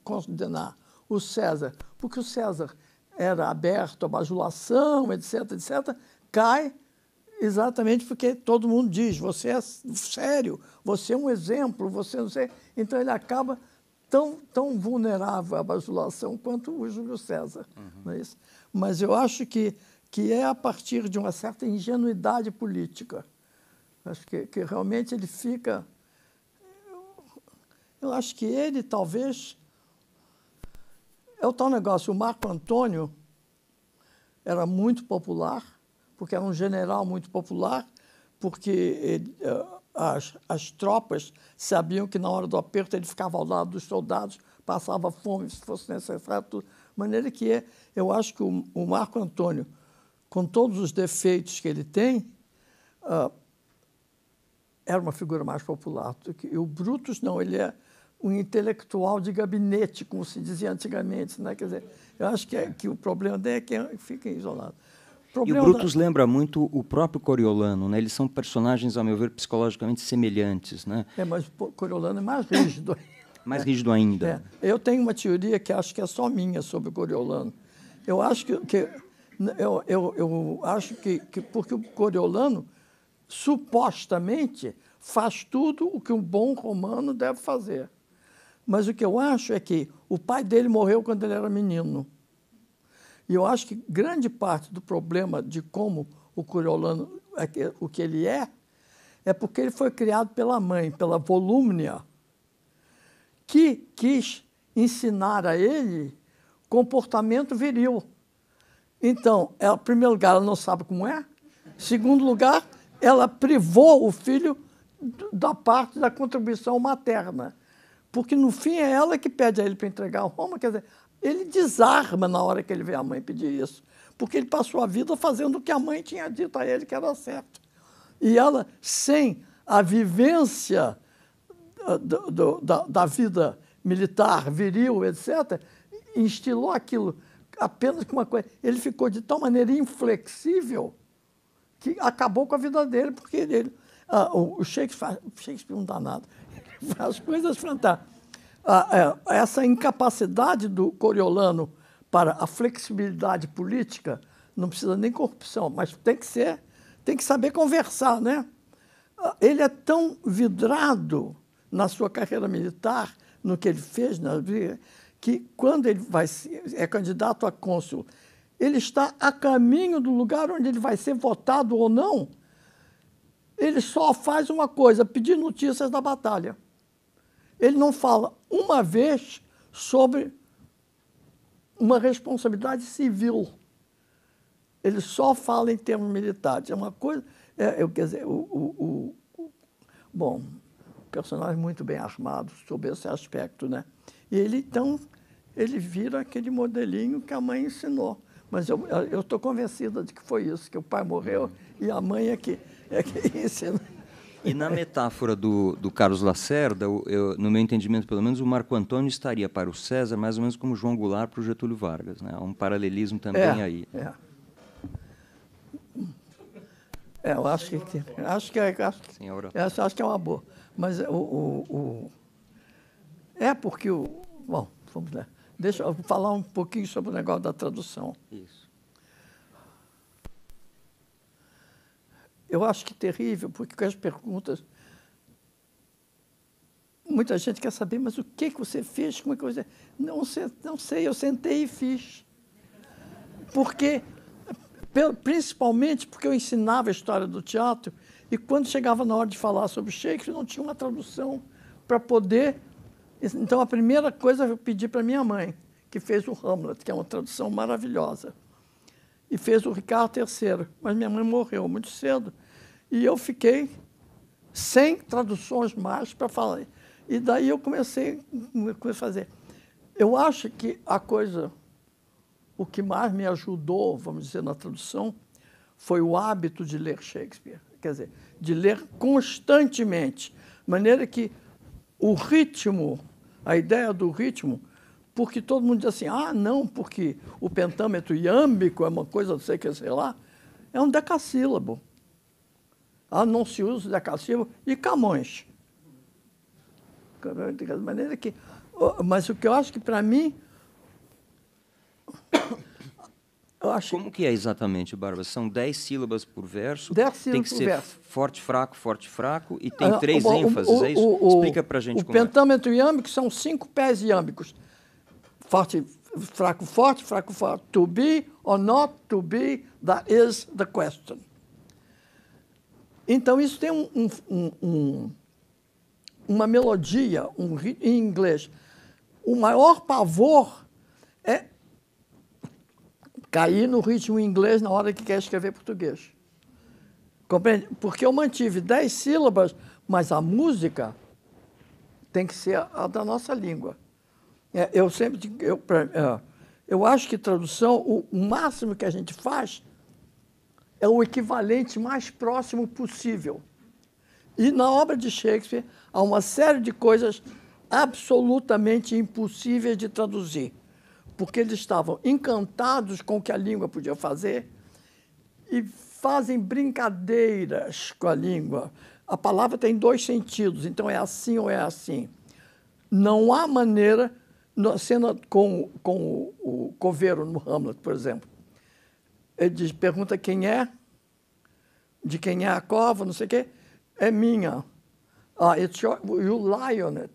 condenar o César, porque o César era aberto à bajulação, etc., etc., cai exatamente porque todo mundo diz: você é sério, você é um exemplo, você não sei. Então ele acaba tão, tão vulnerável à bajulação quanto o Júlio César. Uhum. Não é isso? Mas eu acho que que é a partir de uma certa ingenuidade política. Acho que, que realmente ele fica. Eu, eu acho que ele talvez. É o tal negócio, o Marco Antônio era muito popular, porque era um general muito popular, porque ele, eh, as, as tropas sabiam que na hora do aperto ele ficava ao lado dos soldados, passava fome se fosse necessário, tudo. De maneira que é, eu acho que o, o Marco Antônio, com todos os defeitos que ele tem, uh, era uma figura mais popular do que o Brutus não, ele é um intelectual de gabinete, como se dizia antigamente, né? Quer dizer, eu acho que, é, que o problema dele é que fica isolado. e o Brutus da... lembra muito o próprio Coriolano, né? Eles são personagens, a meu ver, psicologicamente semelhantes, né? É, mas o Coriolano é mais rígido. mais rígido ainda. É. Eu tenho uma teoria que acho que é só minha sobre o Coriolano. Eu acho que, que né, eu, eu, eu acho que, que porque o Coriolano supostamente faz tudo o que um bom romano deve fazer. Mas o que eu acho é que o pai dele morreu quando ele era menino. E eu acho que grande parte do problema de como o Coriolano é que, o que ele é é porque ele foi criado pela mãe, pela Volúmnia, que quis ensinar a ele comportamento viril. Então, ela, em primeiro lugar, ela não sabe como é. Em segundo lugar, ela privou o filho da parte da contribuição materna. Porque, no fim, é ela que pede a ele para entregar a Roma. Quer dizer, ele desarma na hora que ele vê a mãe pedir isso. Porque ele passou a vida fazendo o que a mãe tinha dito a ele que era certo. E ela, sem a vivência ah, do, do, da, da vida militar, viril, etc., instilou aquilo apenas com uma coisa. Ele ficou de tal maneira inflexível que acabou com a vida dele, porque ele, ah, o Shakespeare, Shakespeare não dá nada, As faz coisas fantásticas. Ah, é, essa incapacidade do Coriolano para a flexibilidade política, não precisa nem corrupção, mas tem que ser, tem que saber conversar, né? Ah, ele é tão vidrado na sua carreira militar, no que ele fez, na, vida que quando ele vai é candidato a cônsul, ele está a caminho do lugar onde ele vai ser votado ou não. Ele só faz uma coisa, pedir notícias da batalha. Ele não fala uma vez sobre uma responsabilidade civil. Ele só fala em termos militares. É uma coisa. É, eu, quer dizer, o, o, o, o bom, personagem muito bem armado sobre esse aspecto, né? E ele, então, ele vira aquele modelinho que a mãe ensinou. Mas eu estou convencida de que foi isso, que o pai morreu e a mãe é que, é que ensina. E na metáfora do, do Carlos Lacerda, eu, no meu entendimento, pelo menos, o Marco Antônio estaria para o César mais ou menos como João Goulart para o Getúlio Vargas. Né? Há um paralelismo também é, aí. É. é. eu acho que, acho que, é, acho, que, acho que é uma boa. Mas o, o, o é porque o, Bom, vamos lá. Deixa eu falar um pouquinho sobre o negócio da tradução. Isso. Eu acho que é terrível, porque com as perguntas, muita gente quer saber, mas o que, você fez? Como é que você... Não sei, não sei, eu sentei e fiz. Porque, principalmente porque eu ensinava a história do teatro, e quando chegava na hora de falar sobre Shakespeare, não tinha uma tradução para poder então, a primeira coisa eu pedi para minha mãe, que fez o Hamlet, que é uma tradução maravilhosa, e fez o Ricardo III. Mas minha mãe morreu muito cedo. E eu fiquei sem traduções mais para falar. E daí eu comecei, comecei a fazer. Eu acho que a coisa, o que mais me ajudou, vamos dizer, na tradução, foi o hábito de ler Shakespeare. Quer dizer, de ler constantemente. De maneira que o ritmo a ideia do ritmo, porque todo mundo diz assim, ah, não, porque o pentâmetro iâmbico é uma coisa, não sei o que, sei lá, é um decassílabo. Ah, não se usa decassílabo e Camões. De maneira que, oh, mas o que eu acho que, para mim, Eu acho... Como que é exatamente, Bárbara? São dez sílabas por verso? Dez sílabas tem que por ser verso. forte, fraco, forte, fraco, e tem ah, três o, ênfases, o, o, é isso? Explica para a gente o como O é. pentâmetro é. iâmbico são cinco pés iâmbicos. Forte, fraco, forte, fraco, forte. To be or not to be, that is the question. Então, isso tem um, um, um, uma melodia, um em inglês. O maior pavor é cair no ritmo inglês na hora que quer escrever português. Compreende? Porque eu mantive dez sílabas, mas a música tem que ser a da nossa língua. É, eu sempre eu, é, eu acho que tradução, o, o máximo que a gente faz é o equivalente mais próximo possível. E na obra de Shakespeare há uma série de coisas absolutamente impossíveis de traduzir porque eles estavam encantados com o que a língua podia fazer e fazem brincadeiras com a língua. A palavra tem dois sentidos, então é assim ou é assim. Não há maneira, na cena com, com o, o coveiro no Hamlet, por exemplo, ele diz, pergunta quem é, de quem é a cova, não sei o quê, é minha. Ah, it's your, you lie on it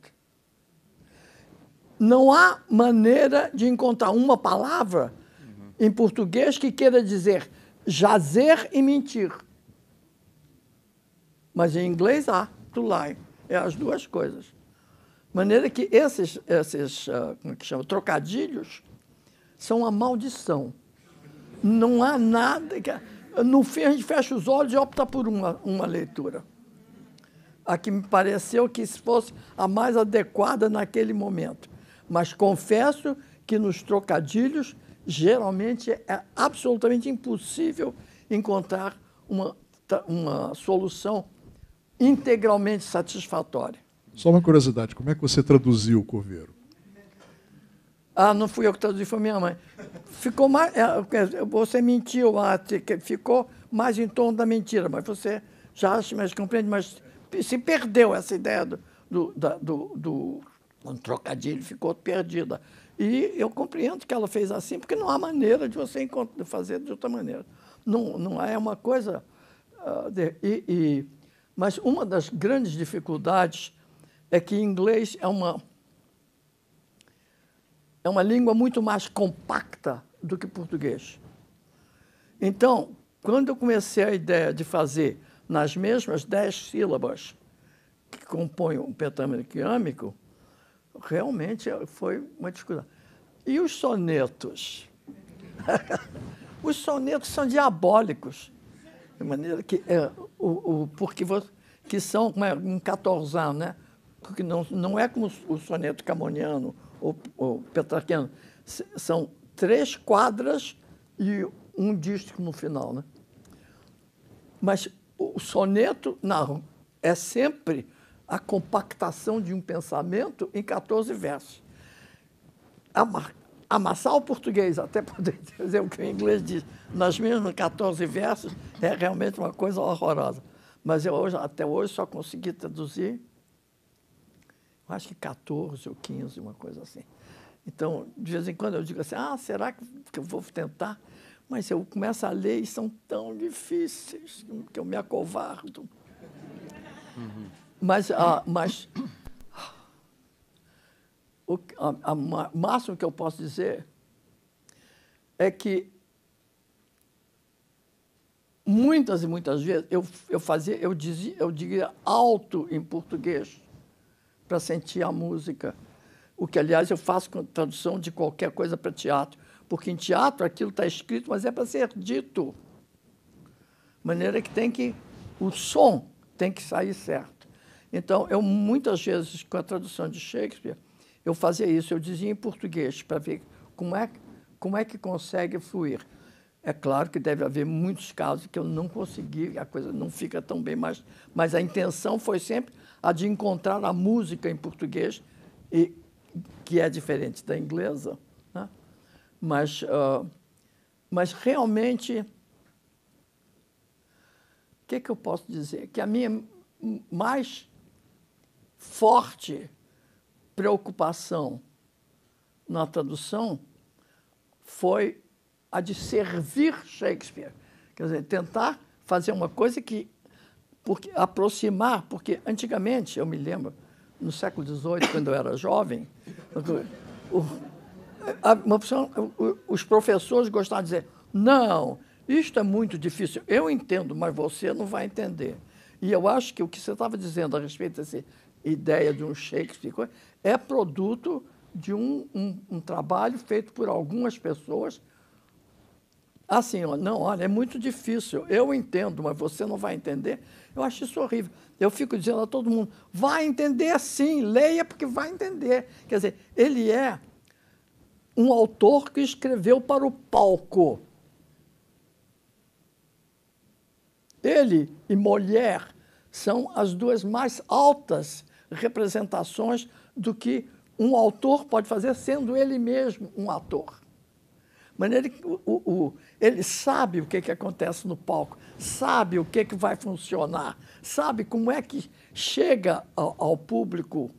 não há maneira de encontrar uma palavra uhum. em português que queira dizer jazer e mentir. Mas em inglês há, to lie. É as duas coisas. Maneira que esses, esses ah, como é que chama, trocadilhos são uma maldição. Não há nada. Que, no fim, a gente fecha os olhos e opta por uma, uma leitura. A que me pareceu que fosse a mais adequada naquele momento. Mas confesso que nos trocadilhos geralmente é absolutamente impossível encontrar uma, uma solução integralmente satisfatória. Só uma curiosidade, como é que você traduziu o coveiro? Ah, não fui eu que traduzi, foi minha mãe. Ficou mais, é, você mentiu, ah, ficou mais em torno da mentira, mas você já acha, mas compreende, mas se perdeu essa ideia do, do, do, do um trocadilho, ficou perdida. E eu compreendo que ela fez assim, porque não há maneira de você fazer de outra maneira. Não, não é uma coisa. Uh, de, e, e, mas uma das grandes dificuldades é que inglês é uma, é uma língua muito mais compacta do que português. Então, quando eu comecei a ideia de fazer nas mesmas dez sílabas que compõem um pentâmetro quiâmico, realmente foi uma dificuldade. E os sonetos? os sonetos são diabólicos, de maneira que é, o, o porque você, que são como é, um catorzão, né? Porque não, não é como o soneto camoniano ou, ou petrarquiano, são três quadras e um dístico no final, né? Mas o soneto não é sempre a compactação de um pensamento em 14 versos. Amar, amassar o português, até poder dizer o que o inglês diz, nas mesmas 14 versos, é realmente uma coisa horrorosa. Mas eu hoje, até hoje só consegui traduzir, acho que 14 ou 15, uma coisa assim. Então, de vez em quando eu digo assim, ah, será que eu vou tentar? Mas eu começo a ler e são tão difíceis que eu me acovardo. Uhum. Mas, ah, mas o a, a máximo que eu posso dizer é que muitas e muitas vezes eu, eu fazia, eu dizia, eu diria alto em português para sentir a música. O que, aliás, eu faço com tradução de qualquer coisa para teatro, porque em teatro aquilo está escrito, mas é para ser dito. Maneira que tem que o som tem que sair certo. Então, eu muitas vezes, com a tradução de Shakespeare, eu fazia isso, eu dizia em português para ver como é, como é que consegue fluir. É claro que deve haver muitos casos que eu não consegui, a coisa não fica tão bem, mas, mas a intenção foi sempre a de encontrar a música em português, e, que é diferente da inglesa, né? mas, uh, mas realmente, o que, que eu posso dizer? Que a minha mais forte preocupação na tradução foi a de servir Shakespeare. Quer dizer, tentar fazer uma coisa que porque, aproximar, porque antigamente, eu me lembro, no século XVIII, quando eu era jovem, o, a, uma opção, o, os professores gostavam de dizer: não, isto é muito difícil, eu entendo, mas você não vai entender. E eu acho que o que você estava dizendo a respeito desse ideia de um Shakespeare, é produto de um, um, um trabalho feito por algumas pessoas. Assim, não, olha, é muito difícil. Eu entendo, mas você não vai entender. Eu acho isso horrível. Eu fico dizendo a todo mundo: vai entender sim, leia porque vai entender. Quer dizer, ele é um autor que escreveu para o palco. Ele e mulher são as duas mais altas representações do que um autor pode fazer, sendo ele mesmo um ator. Mas ele, o, o, ele sabe o que, que acontece no palco, sabe o que, que vai funcionar, sabe como é que chega ao, ao público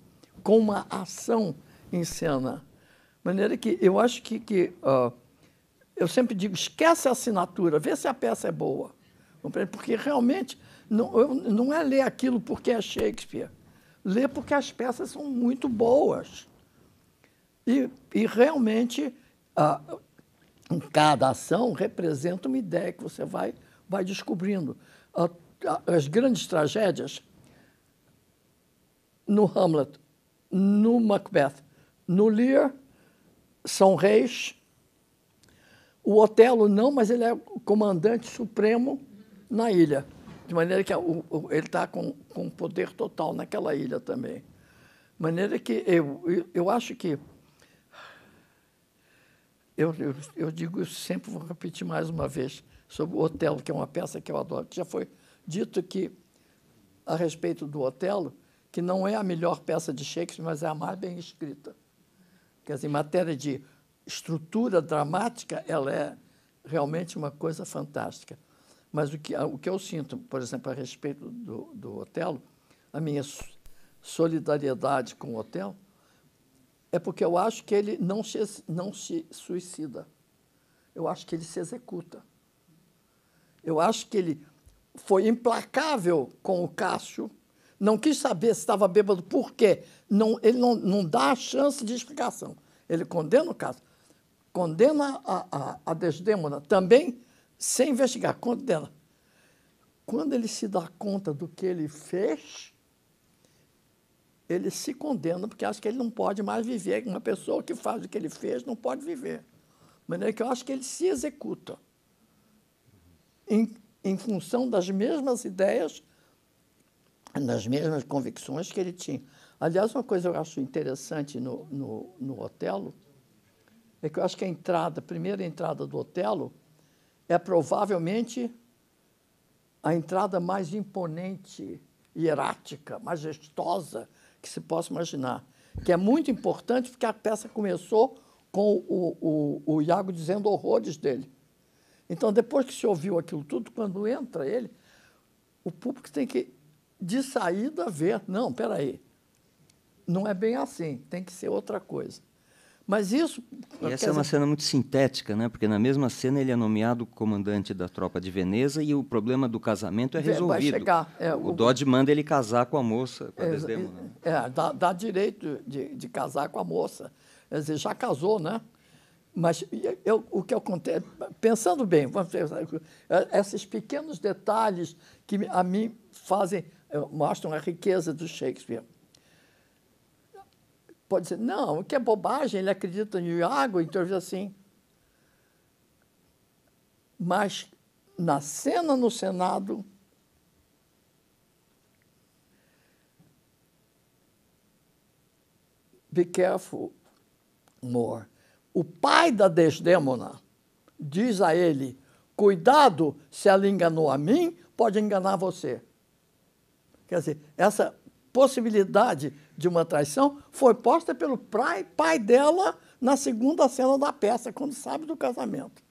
com uma ação em cena. maneira que eu acho que, que uh, eu sempre digo, esquece a assinatura, vê se a peça é boa. Porque realmente não, não é ler aquilo porque é Shakespeare ler porque as peças são muito boas. E, e realmente, em cada ação representa uma ideia que você vai, vai descobrindo. as grandes tragédias, no Hamlet, no Macbeth, no Lear, são reis. O Otelo não, mas ele é comandante supremo na ilha. De maneira que o, o, ele está com, com poder total naquela ilha também. De maneira que eu, eu, eu acho que. Eu, eu, eu digo isso sempre, vou repetir mais uma vez, sobre o Otelo, que é uma peça que eu adoro. Já foi dito que, a respeito do Otelo, que não é a melhor peça de Shakespeare, mas é a mais bem escrita. Quer dizer, em matéria de estrutura dramática, ela é realmente uma coisa fantástica. Mas o que, o que eu sinto, por exemplo, a respeito do, do Otelo, a minha solidariedade com o Otelo, é porque eu acho que ele não se, não se suicida. Eu acho que ele se executa. Eu acho que ele foi implacável com o Cássio, não quis saber se estava bêbado, por quê? Não, ele não, não dá a chance de explicação. Ele condena o Cássio, condena a, a, a Desdêmona também sem investigar conta dela. Quando ele se dá conta do que ele fez, ele se condena, porque acha que ele não pode mais viver. Uma pessoa que faz o que ele fez não pode viver. De maneira que eu acho que ele se executa em, em função das mesmas ideias, das mesmas convicções que ele tinha. Aliás, uma coisa que eu acho interessante no, no, no Otelo é que eu acho que a entrada, a primeira entrada do Otelo, é provavelmente a entrada mais imponente, hierática, majestosa que se possa imaginar. Que é muito importante porque a peça começou com o, o, o Iago dizendo horrores dele. Então, depois que se ouviu aquilo tudo, quando entra ele, o público tem que, de saída, ver: não, aí, não é bem assim, tem que ser outra coisa. Mas isso. E essa é uma dizer... cena muito sintética, né? Porque na mesma cena ele é nomeado comandante da tropa de Veneza e o problema do casamento é resolvido. Vai chegar, é, o, o Dodge manda ele casar com a moça, com a é, Desdemona. Né? É, dá, dá direito de, de, casar com a moça. Quer dizer, já casou, né? Mas eu, o que acontece. Pensando bem, vamos pensar, esses pequenos detalhes que a mim fazem. mostram a riqueza do Shakespeare pode dizer, não, o que é bobagem, ele acredita em água, então ele diz assim. Mas na cena no Senado, be careful, More. O pai da Desdémona diz a ele, cuidado, se ela enganou a mim, pode enganar você. Quer dizer, essa possibilidade de uma traição foi posta pelo pai, pai dela na segunda cena da peça, quando sabe do casamento.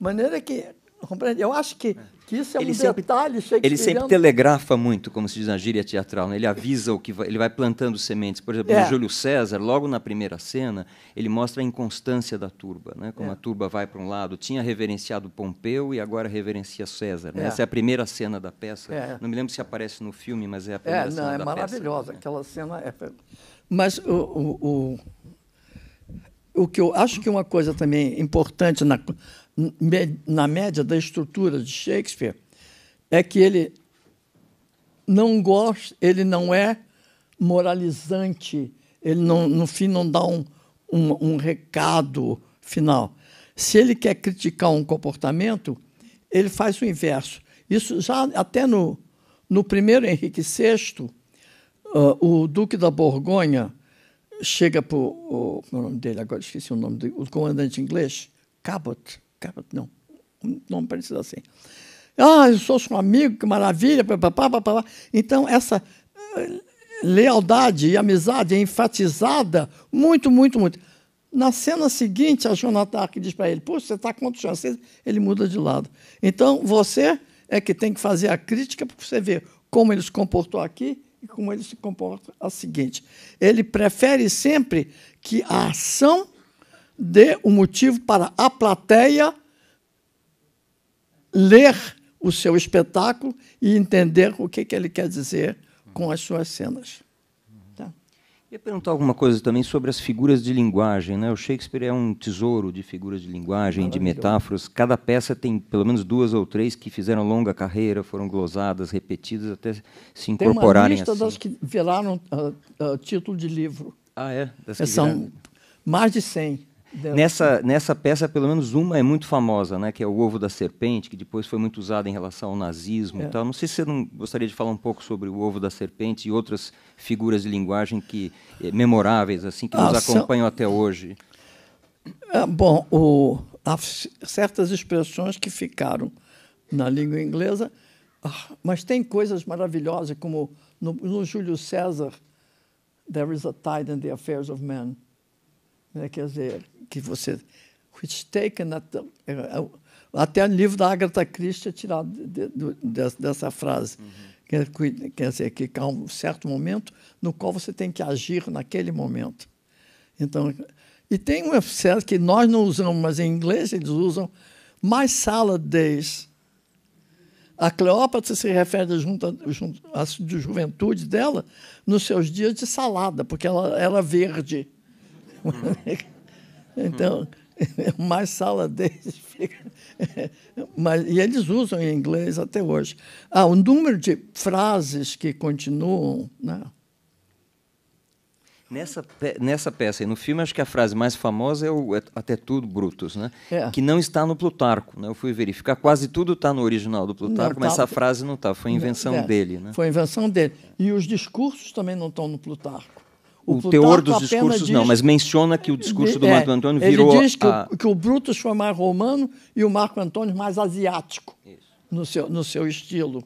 Maneira que Compreende? Eu acho que, que isso é ele um sempre, detalhe Ele sempre telegrafa muito, como se diz na gíria teatral. Né? Ele avisa o que vai, ele vai plantando sementes. Por exemplo, é. no Júlio César, logo na primeira cena, ele mostra a inconstância da turba, né? como é. a turba vai para um lado. Tinha reverenciado Pompeu e agora reverencia César. Né? É. Essa é a primeira cena da peça. É. Não me lembro se aparece no filme, mas é a primeira é, não, cena é da peça. É maravilhosa, né? aquela cena. É... Mas o, o, o o que eu acho que uma coisa também importante na, na média da estrutura de Shakespeare é que ele não gosta, ele não é moralizante, ele não, no fim não dá um, um, um recado final. Se ele quer criticar um comportamento, ele faz o inverso. Isso já até no, no primeiro Henrique VI, uh, ah, o Duque da Borgonha chega para o, é o nome dele agora, esqueci o nome do o comandante inglês, Cabot, não, não precisa assim Ah, eu sou seu amigo, que maravilha, papapá, papapá. Então, essa eh, lealdade e amizade é enfatizada muito, muito, muito. Na cena seguinte, a Jonathan que diz para ele: Poxa, você está contra o chances? Ele muda de lado. Então, você é que tem que fazer a crítica, porque você vê como ele se comportou aqui e como ele se comporta a seguinte. Ele prefere sempre que a ação dê um motivo para a plateia ler o seu espetáculo e entender o que, que ele quer dizer com as suas cenas. Tá. Eu ia perguntar alguma coisa também sobre as figuras de linguagem. Né? O Shakespeare é um tesouro de figuras de linguagem, de metáforas. Cada peça tem pelo menos duas ou três que fizeram longa carreira, foram glosadas, repetidas, até se incorporarem. Tem uma lista assim. das que viraram uh, uh, título de livro. Ah, é? Das São viraram... mais de 100 nessa, nessa peça, pelo menos uma é muito famosa, né? que é o ovo da serpente, que depois foi muito usada em relação ao nazismo é. Não sei se você não gostaria de falar um pouco sobre o ovo da serpente e outras figuras de linguagem que eh, memoráveis, assim, que ah, nos acompanham são... até hoje. É, bom, o... há certas expressões que ficaram na língua inglesa, ah, mas tem coisas maravilhosas, como no, no Júlio César, There is a tide in the affairs of men. Né? Quer dizer, que você which taken é, é, até o livro da Agatha Christie é tirado de, de, de, dessa frase. Uhum. Quer, é, quer dizer, que há um certo momento no qual você tem que agir naquele momento. Então, e tem um certo que nós não usamos, mas em inglês eles usam my salad days. A Cleópatra se refere junto à junto, a juventude dela nos seus dias de salada, porque ela era verde. Uhum. Então, hum. mais sala deles fica. Mas, e eles usam em inglês até hoje. Ah, o número de frases que continuam. Né? Nessa, pe nessa peça e no filme, acho que a frase mais famosa é, o, é Até Tudo Brutus, né? É. que não está no Plutarco. Né? Eu fui verificar, quase tudo está no original do Plutarco, não, mas tá... essa frase não está, foi invenção é, dele. Né? Foi invenção dele. E os discursos também não estão no Plutarco o, teor dos discursos não, mas menciona que o discurso do é, Marco Antônio virou. Ele diz que, a... o, que o Brutus foi mais romano e o Marco Antônio mais asiático no seu, no seu estilo.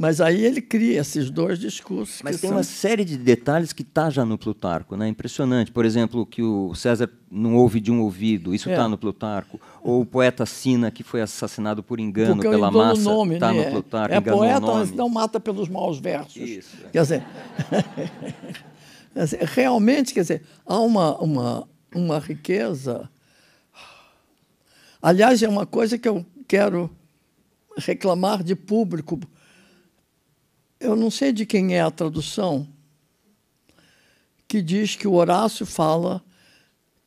Mas aí ele cria esses dois discursos. Mas tem são... uma série de detalhes que está já no Plutarco, né? Impressionante. Por exemplo, que o César não ouve de um ouvido, isso está é. Tá no Plutarco. Ou o poeta Sina, que foi assassinado por engano Porque pela massa, está né? no Plutarco. É poeta, mas não mata pelos maus versos. Isso. Quer dizer. Realmente, quer dizer, há uma, uma, uma riqueza. Aliás, é uma coisa que eu quero reclamar de público. Eu não sei de quem é a tradução que diz que o Horácio fala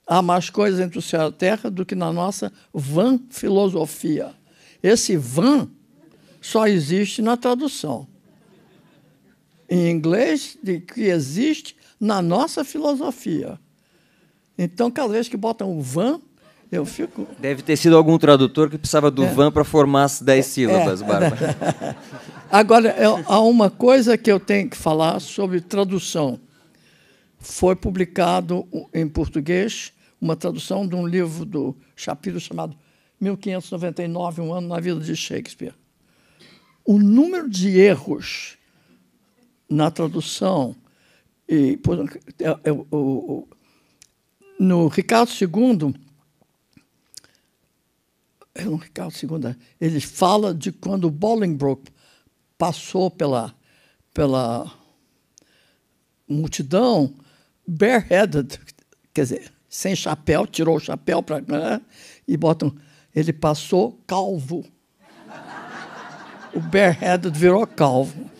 há mais coisas entre o céu e a terra do que na nossa van filosofia. Esse van só existe na tradução. Em inglês, de que existe na nossa filosofia. Então, cada vez que botam o van, eu fico. Deve ter sido algum tradutor que precisava do é. van para formar as dez é. sílabas, é. Bárbara. Agora, eu, há uma coisa que eu tenho que falar sobre tradução. Foi publicado em português uma tradução de um livro do Shapiro chamado 1599, um ano na vida de Shakespeare. O número de erros na tradução e, por, no Ricardo II, no é Ricardo II, né? ele fala de quando Bolingbroke passou pela, pela multidão bareheaded, quer dizer, sem chapéu, tirou o chapéu para né, e botam. Ele passou calvo. o bareheaded virou calvo.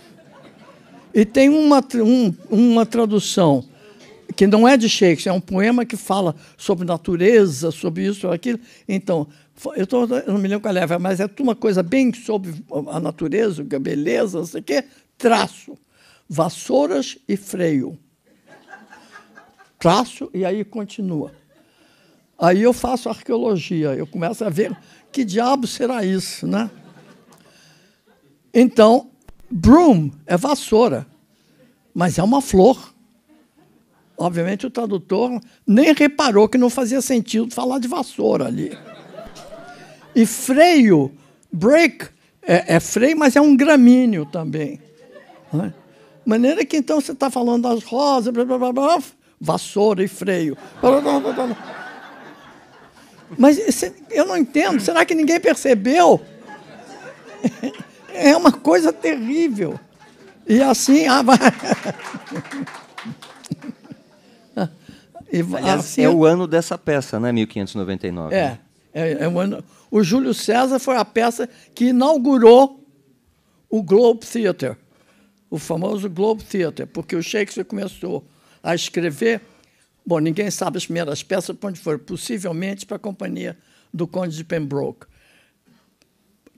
E tem uma, um, uma tradução que não é de Shakespeare, é um poema que fala sobre natureza, sobre isso, ou aquilo. Então, eu, tô, eu não me lembro qual é, mas é uma coisa bem sobre a natureza, a é beleza, não sei o quê. Traço, vassouras e freio. Traço e aí continua. Aí eu faço arqueologia, eu começo a ver que diabo será isso, né? Então, Broom é vassoura, mas é uma flor. Obviamente, o tradutor nem reparou que não fazia sentido falar de vassoura ali. E freio, break, é, é freio, mas é um gramíneo também. Né? Maneira que então você está falando das rosas, blá, blá, blá, vassoura e freio. Mas eu não entendo, será que ninguém percebeu? É uma coisa terrível. E assim, ah, vai. E, Aliás, assim, é o ano dessa peça, né? 1599. É. Né? é, é o, ano, o Júlio César foi a peça que inaugurou o Globe Theatre, o famoso Globe Theatre, porque o Shakespeare começou a escrever. Bom, ninguém sabe as primeiras peças, para onde foram, possivelmente para a companhia do Conde de Pembroke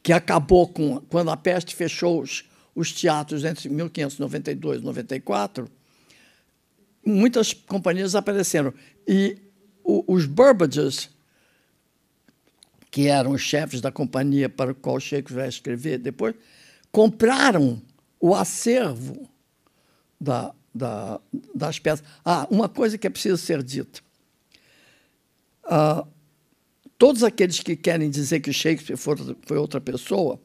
que acabou com quando a peste fechou os, os teatros entre 1592 e 94, muitas companhias apareceram e o, os Burbages, que eram os chefes da companhia para o qual Shakespeare vai escrever depois, compraram o acervo da, da, das peças. Ah, uma coisa que é preciso ser dita. Uh, todos aqueles que querem dizer que Shakespeare foi, foi outra pessoa,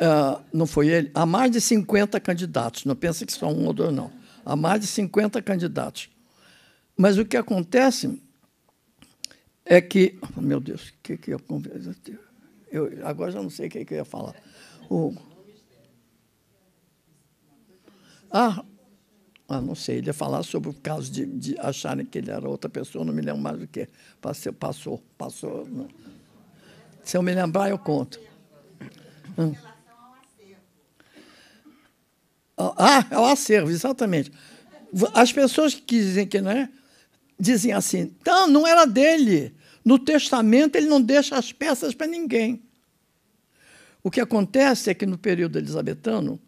uh, não foi ele, há mais de 50 candidatos, não pensa que só um ou dois, não. Há mais de 50 candidatos. Mas o que acontece é que. Oh, meu Deus, o que, que eu, eu. Agora já não sei o que, que eu ia falar. O, ah, ah, não sei, ele ia falar sobre o caso de, de acharem que ele era outra pessoa, não me lembro mais o que. Passou, passou, passou. Né? Não. Se eu me lembrar, eu conto. Hum. acervo. Ah, ah, é o acervo, exatamente. As pessoas que dizem que não é, dizem assim, não, não era dele. No testamento ele não deixa as peças para ninguém. O que acontece é que no período elisabetano,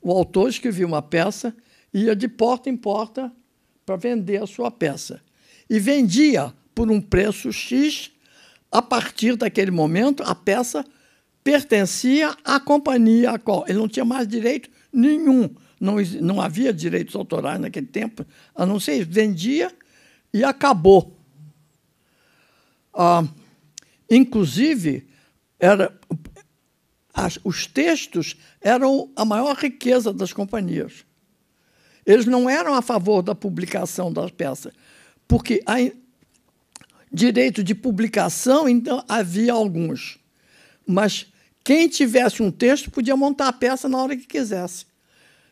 o autor escrevia uma peça ia de porta em porta para vender a sua peça. E vendia por um preço X. A partir daquele momento, a peça pertencia à companhia a qual ele não tinha mais direito nenhum. Não, não havia direitos autorais naquele tempo, a não ser vendia e acabou. Ah, inclusive, era, as, os textos eram a maior riqueza das companhias. Eles não eram a favor da publicação das peças, porque a direito de publicação então havia alguns, mas quem tivesse um texto podia montar a peça na hora que quisesse.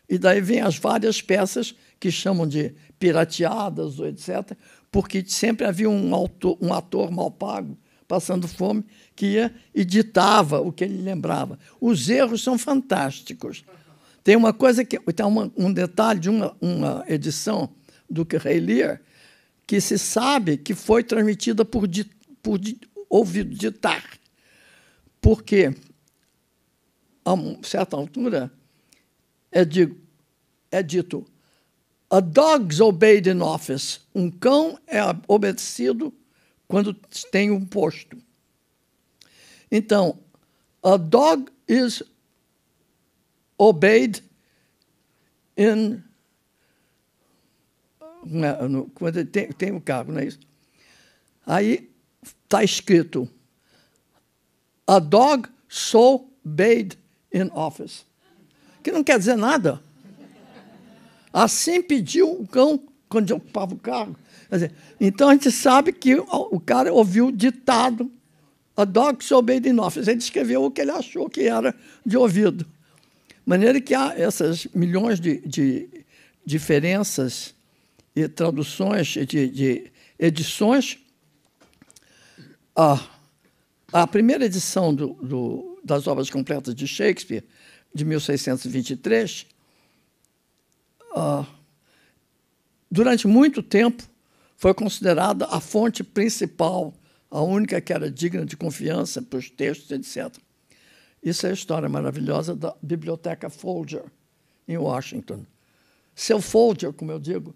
E daí vem as várias peças que chamam de pirateadas ou etc, porque sempre havia um, autor, um ator mal pago, passando fome, que ia e ditava o que ele lembrava. Os erros são fantásticos. Tem uma coisa que. Tem então, uma, um detalhe de uma, uma edição do Ray Lear que se sabe que foi transmitida por, di, por di, ouvido ditar. Porque, a certa altura, é, de, é dito: A dog's obeyed in office. Um cão é obedecido quando tem um posto. Então, a dog is obeyed in. É quando é? tem, tem um cargo, não é isso? Aí está escrito: A dog so bade in office. Que não quer dizer nada. Assim pediu o cão quando ocupava o cargo. Dizer, então a gente sabe que o cara ouviu ditado a dog so bade in office. Ele escreveu o que ele achou que era de ouvido maneira que há essas milhões de, de diferenças e traduções, de, de edições. a a primeira edição do, do, das obras completas de Shakespeare, de 1623, ah, durante muito tempo foi considerada a fonte principal, a única que era digna de confiança para os textos, etc. Isso é a história maravilhosa da Biblioteca Folger, em Washington. Seu Folger, como eu digo,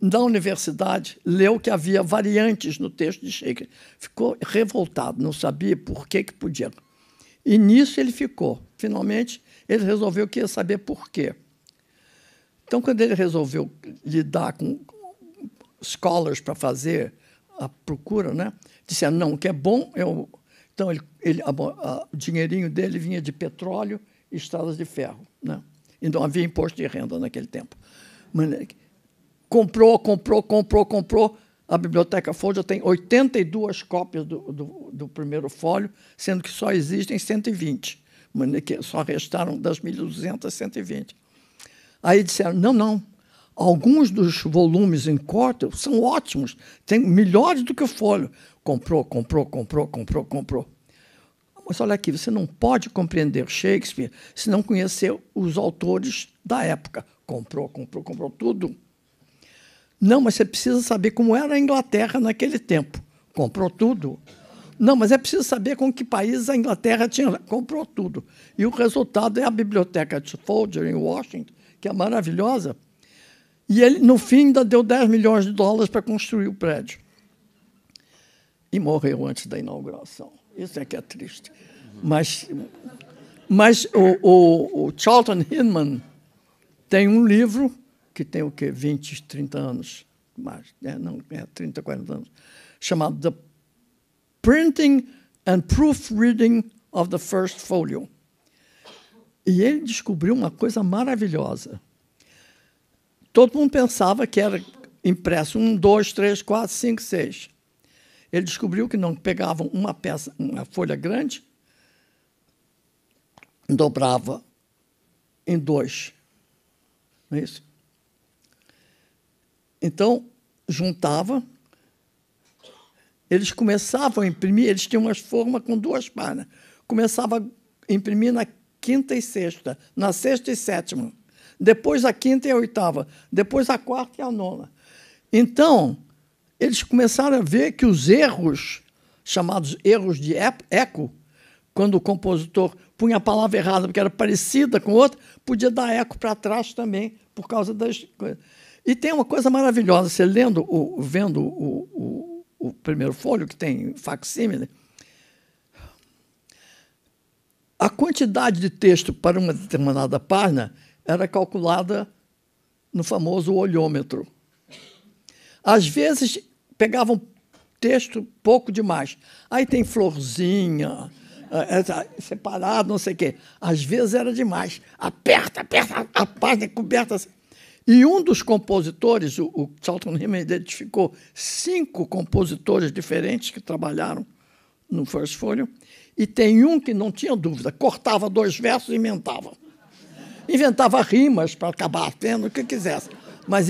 na universidade, leu que havia variantes no texto de Shakespeare. Ficou revoltado, não sabia por que, que podia. E nisso ele ficou. Finalmente, ele resolveu que ia saber por quê. Então, quando ele resolveu lidar com scholars para fazer a procura, né, disse: ah, não, o que é bom é o então, ele, ele a, a, o dinheirinho dele vinha de petróleo e estradas de ferro. Né? E não havia imposto de renda naquele tempo. Mas, comprou, comprou, comprou, comprou. A Biblioteca Folha tem 82 cópias do, do, do, primeiro fólio, sendo que só existem 120. Só restaram das 1.200, 120. Aí disseram, não, não, alguns dos volumes em corte são ótimos, tem melhores do que o folho comprou, comprou, comprou, comprou, comprou. Ah, mas olha aqui, você não pode compreender Shakespeare se não conhecer os autores da época. Comprou, comprou, comprou tudo. Não, mas você precisa saber como era a Inglaterra naquele tempo. Comprou tudo. Não, mas é preciso saber com que país a Inglaterra tinha. Comprou tudo. E o resultado é a biblioteca de Folger, em Washington, que é maravilhosa. E ele, no fim, ainda deu 10 milhões de dólares para construir o prédio e morreu antes da inauguração. Isso é que é triste. Mas, mas o, o, o Charlton Hinman tem um livro que tem o quê? 20, 30 anos, mais, né? não, é 30, 40 anos, chamado The Printing and Proofreading of the First Folio. E ele descobriu uma coisa maravilhosa. Todo mundo pensava que era impresso um, dois, três, quatro, cinco, seis. Ele descobriu que não pegavam uma peça, uma folha grande, dobrava em dois. Não é isso? Então, juntava. Eles começavam a imprimir, eles tinham umas formas com duas páginas. Começava a imprimir na quinta e sexta, na sexta e sétima. Depois a quinta e a oitava, depois a quarta e a nona. Então, eles começaram a ver que os erros, chamados erros de eco, quando o compositor punha a palavra errada porque era parecida com outra, podia dar eco para trás também, por causa das coisas. E tem uma coisa maravilhosa, você lendo, o, vendo o, o, o primeiro folho, que tem facsímile, a quantidade de texto para uma determinada página era calculada no famoso olhômetro. Às vezes, pegavam texto pouco demais. Aí tem florzinha, eh, separado, não sei o quê. Às vezes era demais. Aperta, aperta, a página é coberta. Assim. E um dos compositores, o, o Charlton Rimmel identificou cinco compositores diferentes que trabalharam no First Folio, e tem um que não tinha dúvida, cortava dois versos e inventava. Inventava rimas para acabar tendo o que quisesse. Mas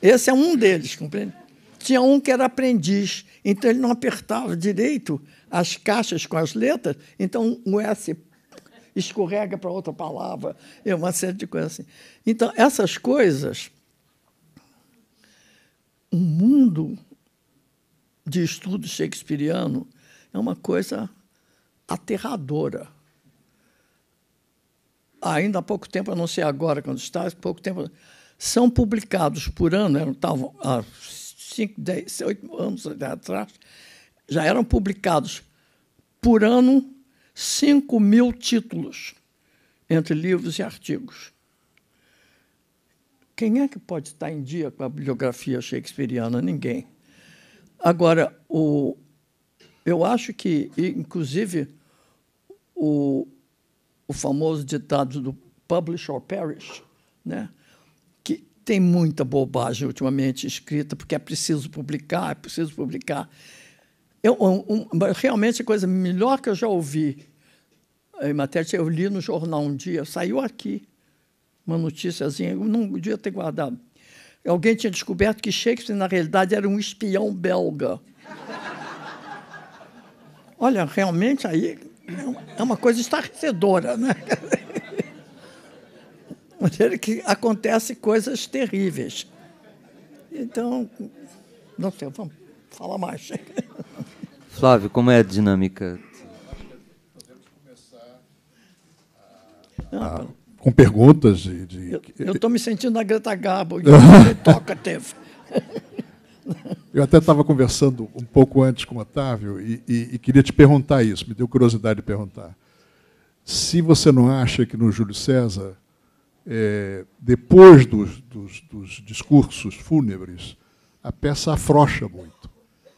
esse é um deles, compreende? tinha um que era aprendiz, então ele não apertava direito as caixas com as letras, então o S escorrega para outra palavra, é uma série de coisas assim. Então, essas coisas, o um mundo de estudo shakespeariano é uma coisa aterradora. Ainda há pouco tempo, eu não sei agora quando está, há pouco tempo, são publicados por ano, estavam 5, 10, 8 anos atrás, já eram publicados por ano 5 mil títulos entre livros e artigos. Quem é que pode estar em dia com a bibliografia shakespeariana? Ninguém. Agora, o, eu acho que, inclusive, o, o famoso ditado do publish or perish, né? tem muita bobagem ultimamente escrita, porque é preciso publicar, é preciso publicar. Eu, um, um, realmente a coisa melhor que eu já ouvi em matéria, eu li no jornal um dia, saiu aqui uma noticiazinha, eu não podia ter guardado. Alguém tinha descoberto que Shakespeare, na realidade, era um espião belga. Olha, realmente aí é uma coisa estarrecedora, né? maneira que acontecem coisas terríveis. Então, não sei, vamos falar mais. Flávio, como é a dinâmica? ah, ah com perguntas de. de... Eu estou me sentindo na Greta Garbo, toca teve. Eu até estava conversando um pouco antes com o Otávio e, e, e queria te perguntar isso, me deu curiosidade de perguntar. Se você não acha que no Júlio César é, depois dos, dos, dos, discursos fúnebres, a peça afrouxa muito.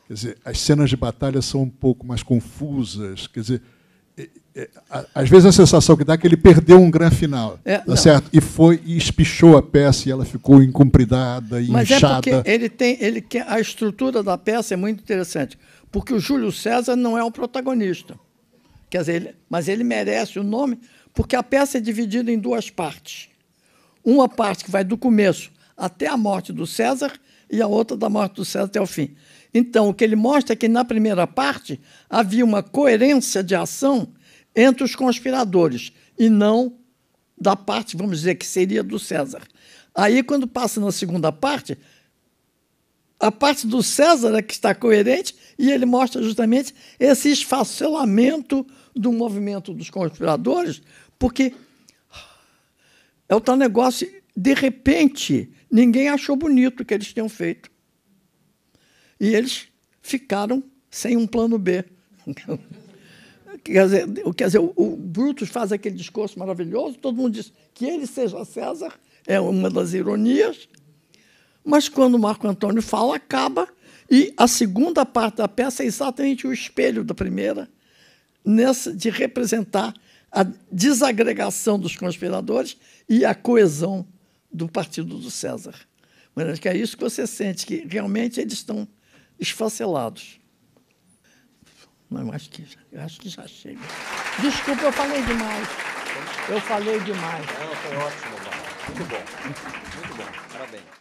Quer dizer, as cenas de batalha são um pouco mais confusas. Quer dizer, é, é, às vezes a sensação que dá é que ele perdeu um grande final, é, tá certo? E foi e espichou a peça e ela ficou incumpridada e Mas é inchada. É porque ele tem, ele quer, a estrutura da peça é muito interessante, porque o Júlio César não é um protagonista. Quer dizer, ele, mas ele merece o nome porque a peça é dividida em duas partes. Uma parte que vai do começo até a morte do César e a outra da morte do César até o fim. Então, o que ele mostra é que na primeira parte havia uma coerência de ação entre os conspiradores e não da parte, vamos dizer, que seria do César. Aí, quando passa na segunda parte, a parte do César é que está coerente e ele mostra justamente esse esfacelamento do movimento dos conspiradores, porque é o tal negócio, de repente, ninguém achou bonito o que eles tinham feito. E eles ficaram sem um plano B. quer dizer, quer dizer o, o Brutus faz aquele discurso maravilhoso, todo mundo diz que ele seja César, é uma das ironias. Mas quando Marco Antônio fala, acaba, e a segunda parte da peça é exatamente o espelho da primeira, nessa de representar a desagregação dos conspiradores e a coesão do partido do César. Mas acho que é isso que você sente, que realmente eles estão esfacelados. Não, é acho que, acho que já chega. Desculpa, eu falei demais. Eu falei demais. Não, foi ótimo, Muito bom. Muito bom. Parabéns.